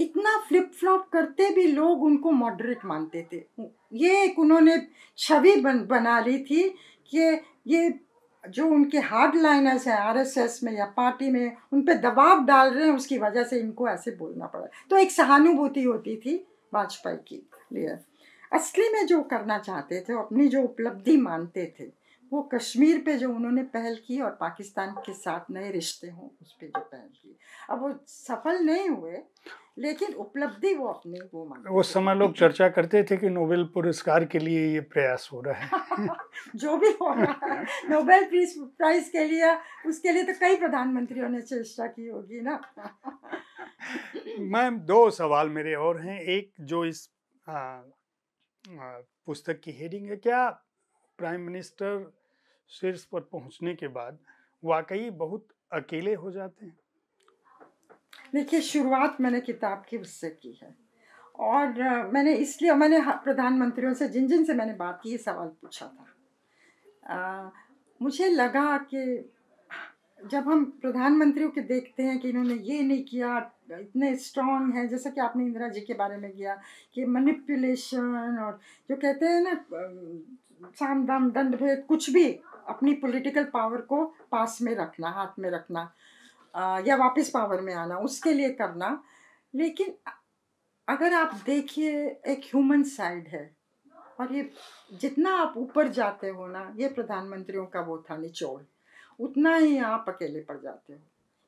इतना फ्लिप फ्लॉप करते भी लोग उनको मॉडरेट मानते थे ये एक उन्होंने छवि बन बना ली थी कि ये जो उनके हार्ड लाइनर्स हैं आर में या पार्टी में उन पर दबाव डाल रहे हैं उसकी वजह से इनको ऐसे बोलना पड़ा तो एक सहानुभूति होती थी वाजपेयी की लिए असली में जो करना चाहते थे अपनी जो उपलब्धि मानते थे वो कश्मीर पे जो उन्होंने पहल की और पाकिस्तान के साथ नए रिश्ते हों उस पर जो पहल की अब वो सफल नहीं हुए लेकिन उपलब्धि वो अपनी वो मानते उस समय लोग चर्चा करते थे कि नोबेल पुरस्कार के लिए ये प्रयास हो रहा है (laughs) जो भी हो रहा है नोबेल प्राइज के लिए उसके लिए तो कई प्रधानमंत्रियों ने चेष्टा की होगी ना (laughs) मैम दो सवाल मेरे और हैं एक जो इस आ, पुस्तक की हेडिंग है क्या प्राइम मिनिस्टर शीर्ष पर पहुंचने के बाद वाकई बहुत अकेले हो जाते हैं देखिए शुरुआत मैंने किताब की उससे की है और मैंने इसलिए मैंने प्रधानमंत्रियों से जिन जिन से मैंने बात की ये सवाल पूछा था आ, मुझे लगा कि जब हम प्रधानमंत्रियों के देखते हैं कि इन्होंने ये नहीं किया इतने स्ट्रांग हैं जैसा कि आपने इंदिरा जी के बारे में किया कि मनिपुलेशन और जो कहते हैं ना साम दाम दंड भेद कुछ भी अपनी पॉलिटिकल पावर को पास में रखना हाथ में रखना या वापस पावर में आना उसके लिए करना लेकिन अगर आप देखिए एक ह्यूमन साइड है और ये जितना आप ऊपर जाते हो ना ये प्रधानमंत्रियों का वो था निचोड़ उतना ही आप अकेले पड़ जाते हो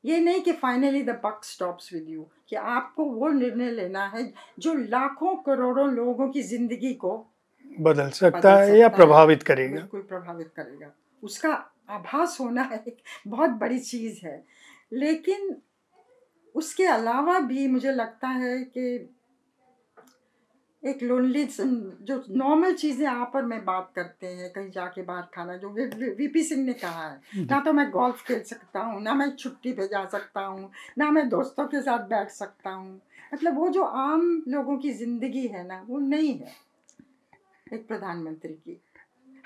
ये नहीं कि finally the buck stops with you कि आपको वो निर्णय लेना है जो लाखों करोड़ों लोगों की जिंदगी को बदल सकता, बदल सकता है या प्रभावित करेगा बिल्कुल प्रभावित करेगा उसका आभास होना (laughs) एक बहुत बड़ी चीज़ है लेकिन उसके अलावा भी मुझे लगता है कि एक लोनली जो नॉर्मल चीज़ें यहाँ पर मैं बात करते हैं कहीं जाके बाहर खाना जो वीपी सिंह ने कहा है ना तो मैं गोल्फ खेल सकता हूँ ना मैं छुट्टी पे जा सकता हूँ ना मैं दोस्तों के साथ बैठ सकता हूँ मतलब वो जो आम लोगों की ज़िंदगी है ना वो नहीं है एक प्रधानमंत्री की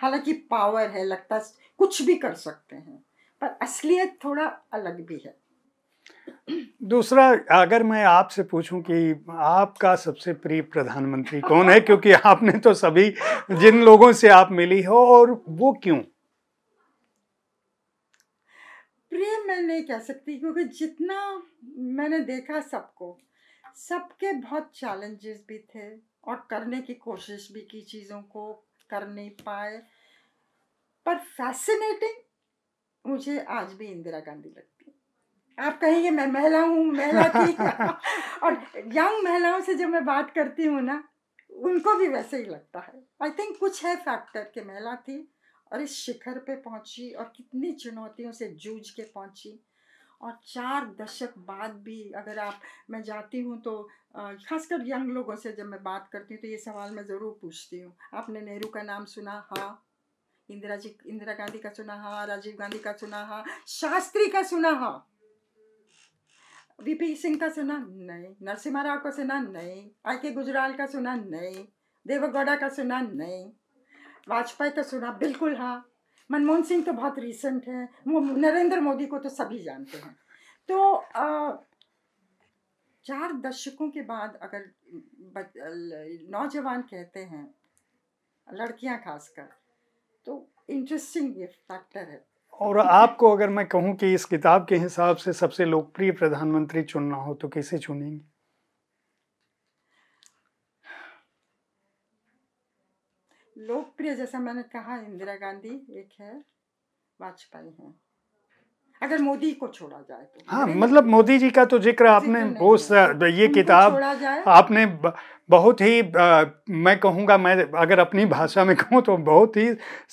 हालांकि पावर है लगता कुछ भी कर सकते हैं पर असलियत थोड़ा अलग भी है दूसरा अगर मैं आपसे पूछूं कि आपका सबसे प्रिय प्रधानमंत्री कौन है क्योंकि आपने तो सभी जिन लोगों से आप मिली हो और वो क्यों प्रिय मैं नहीं कह सकती क्योंकि जितना मैंने देखा सबको सबके बहुत चैलेंजेस भी थे और करने की कोशिश भी की चीज़ों को कर नहीं पाए पर फैसिनेटिंग मुझे आज भी इंदिरा गांधी लगती है आप कहेंगे मैं महिला हूँ महिला थी (laughs) और यंग महिलाओं से जब मैं बात करती हूँ ना उनको भी वैसे ही लगता है आई थिंक कुछ है फैक्टर कि महिला थी और इस शिखर पे पहुंची और कितनी चुनौतियों से जूझ के पहुंची और चार दशक बाद भी अगर आप मैं जाती हूँ तो खासकर यंग लोगों से जब मैं बात करती हूँ तो ये सवाल मैं ज़रूर पूछती हूँ आपने नेहरू का नाम सुना हाँ इंदिरा जी इंदिरा गांधी का सुना हा राजीव गांधी का सुना हा शास्त्री का सुना हा वीपी सिंह का सुना नहीं नरसिम्हा राव का सुना नहीं आई के गुजराल का सुना नहीं देवगौड़ा का सुना नहीं वाजपेयी का सुना बिल्कुल हाँ मनमोहन सिंह तो बहुत रिसेंट है नरेंद्र मोदी को तो सभी जानते हैं तो आ, चार दशकों के बाद अगर नौजवान कहते हैं लड़कियां खासकर तो इंटरेस्टिंग ये फैक्टर है और आपको अगर मैं कहूं कि इस किताब के हिसाब से सबसे लोकप्रिय प्रधानमंत्री चुनना हो तो किसे चुनेंगे लोकप्रिय जैसा मैंने कहा इंदिरा गांधी एक है वाजपेयी हैं अगर मोदी को छोड़ा जाए तो हाँ मतलब मोदी जी का तो जिक्र आपने बहुत ये किताब आपने बहुत ही आ, मैं कहूँगा मैं अगर अपनी भाषा में कहूँ तो बहुत ही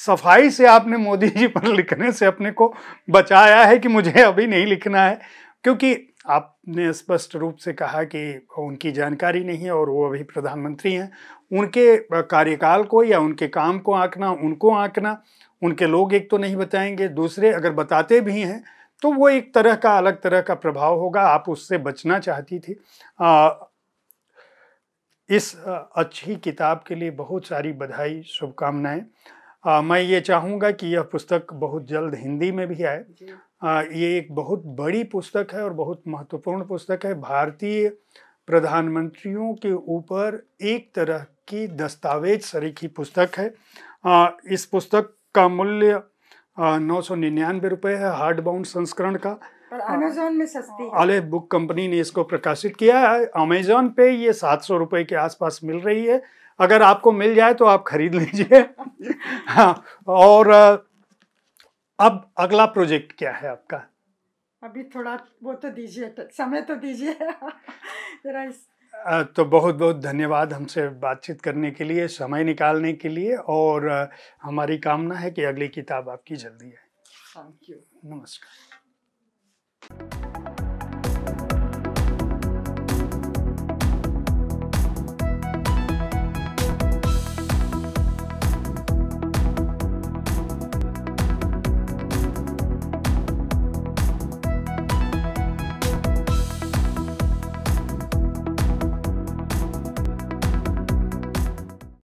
सफाई से आपने मोदी जी पर लिखने से अपने को बचाया है कि मुझे अभी नहीं लिखना है क्योंकि आपने स्पष्ट रूप से कहा कि उनकी जानकारी नहीं है और वो अभी प्रधानमंत्री हैं उनके कार्यकाल को या उनके काम को आंकना उनको आंकना उनके लोग एक तो नहीं बताएंगे दूसरे अगर बताते भी हैं तो वो एक तरह का अलग तरह का प्रभाव होगा आप उससे बचना चाहती थी आ, इस अच्छी किताब के लिए बहुत सारी बधाई शुभकामनाएं मैं ये चाहूँगा कि यह पुस्तक बहुत जल्द हिंदी में भी आए आ, ये एक बहुत बड़ी पुस्तक है और बहुत महत्वपूर्ण पुस्तक है भारतीय प्रधानमंत्रियों के ऊपर एक तरह की दस्तावेज सरीखी पुस्तक है आ, इस पुस्तक का मूल्य नौ सौ निन्यानवे रुपये है हार्ड बाउंड संस्करण का अमेजोन में सस्ती अले बुक कंपनी ने इसको प्रकाशित किया है अमेजोन पे ये सात सौ रुपये के आसपास मिल रही है अगर आपको मिल जाए तो आप खरीद लीजिए (laughs) हाँ और अब अगला प्रोजेक्ट क्या है आपका अभी थोड़ा वो तो दीजिए समय तो दीजिए (laughs) जरा इस तो बहुत बहुत धन्यवाद हमसे बातचीत करने के लिए समय निकालने के लिए और हमारी कामना है कि अगली किताब आपकी जल्दी आए थैंक यू नमस्कार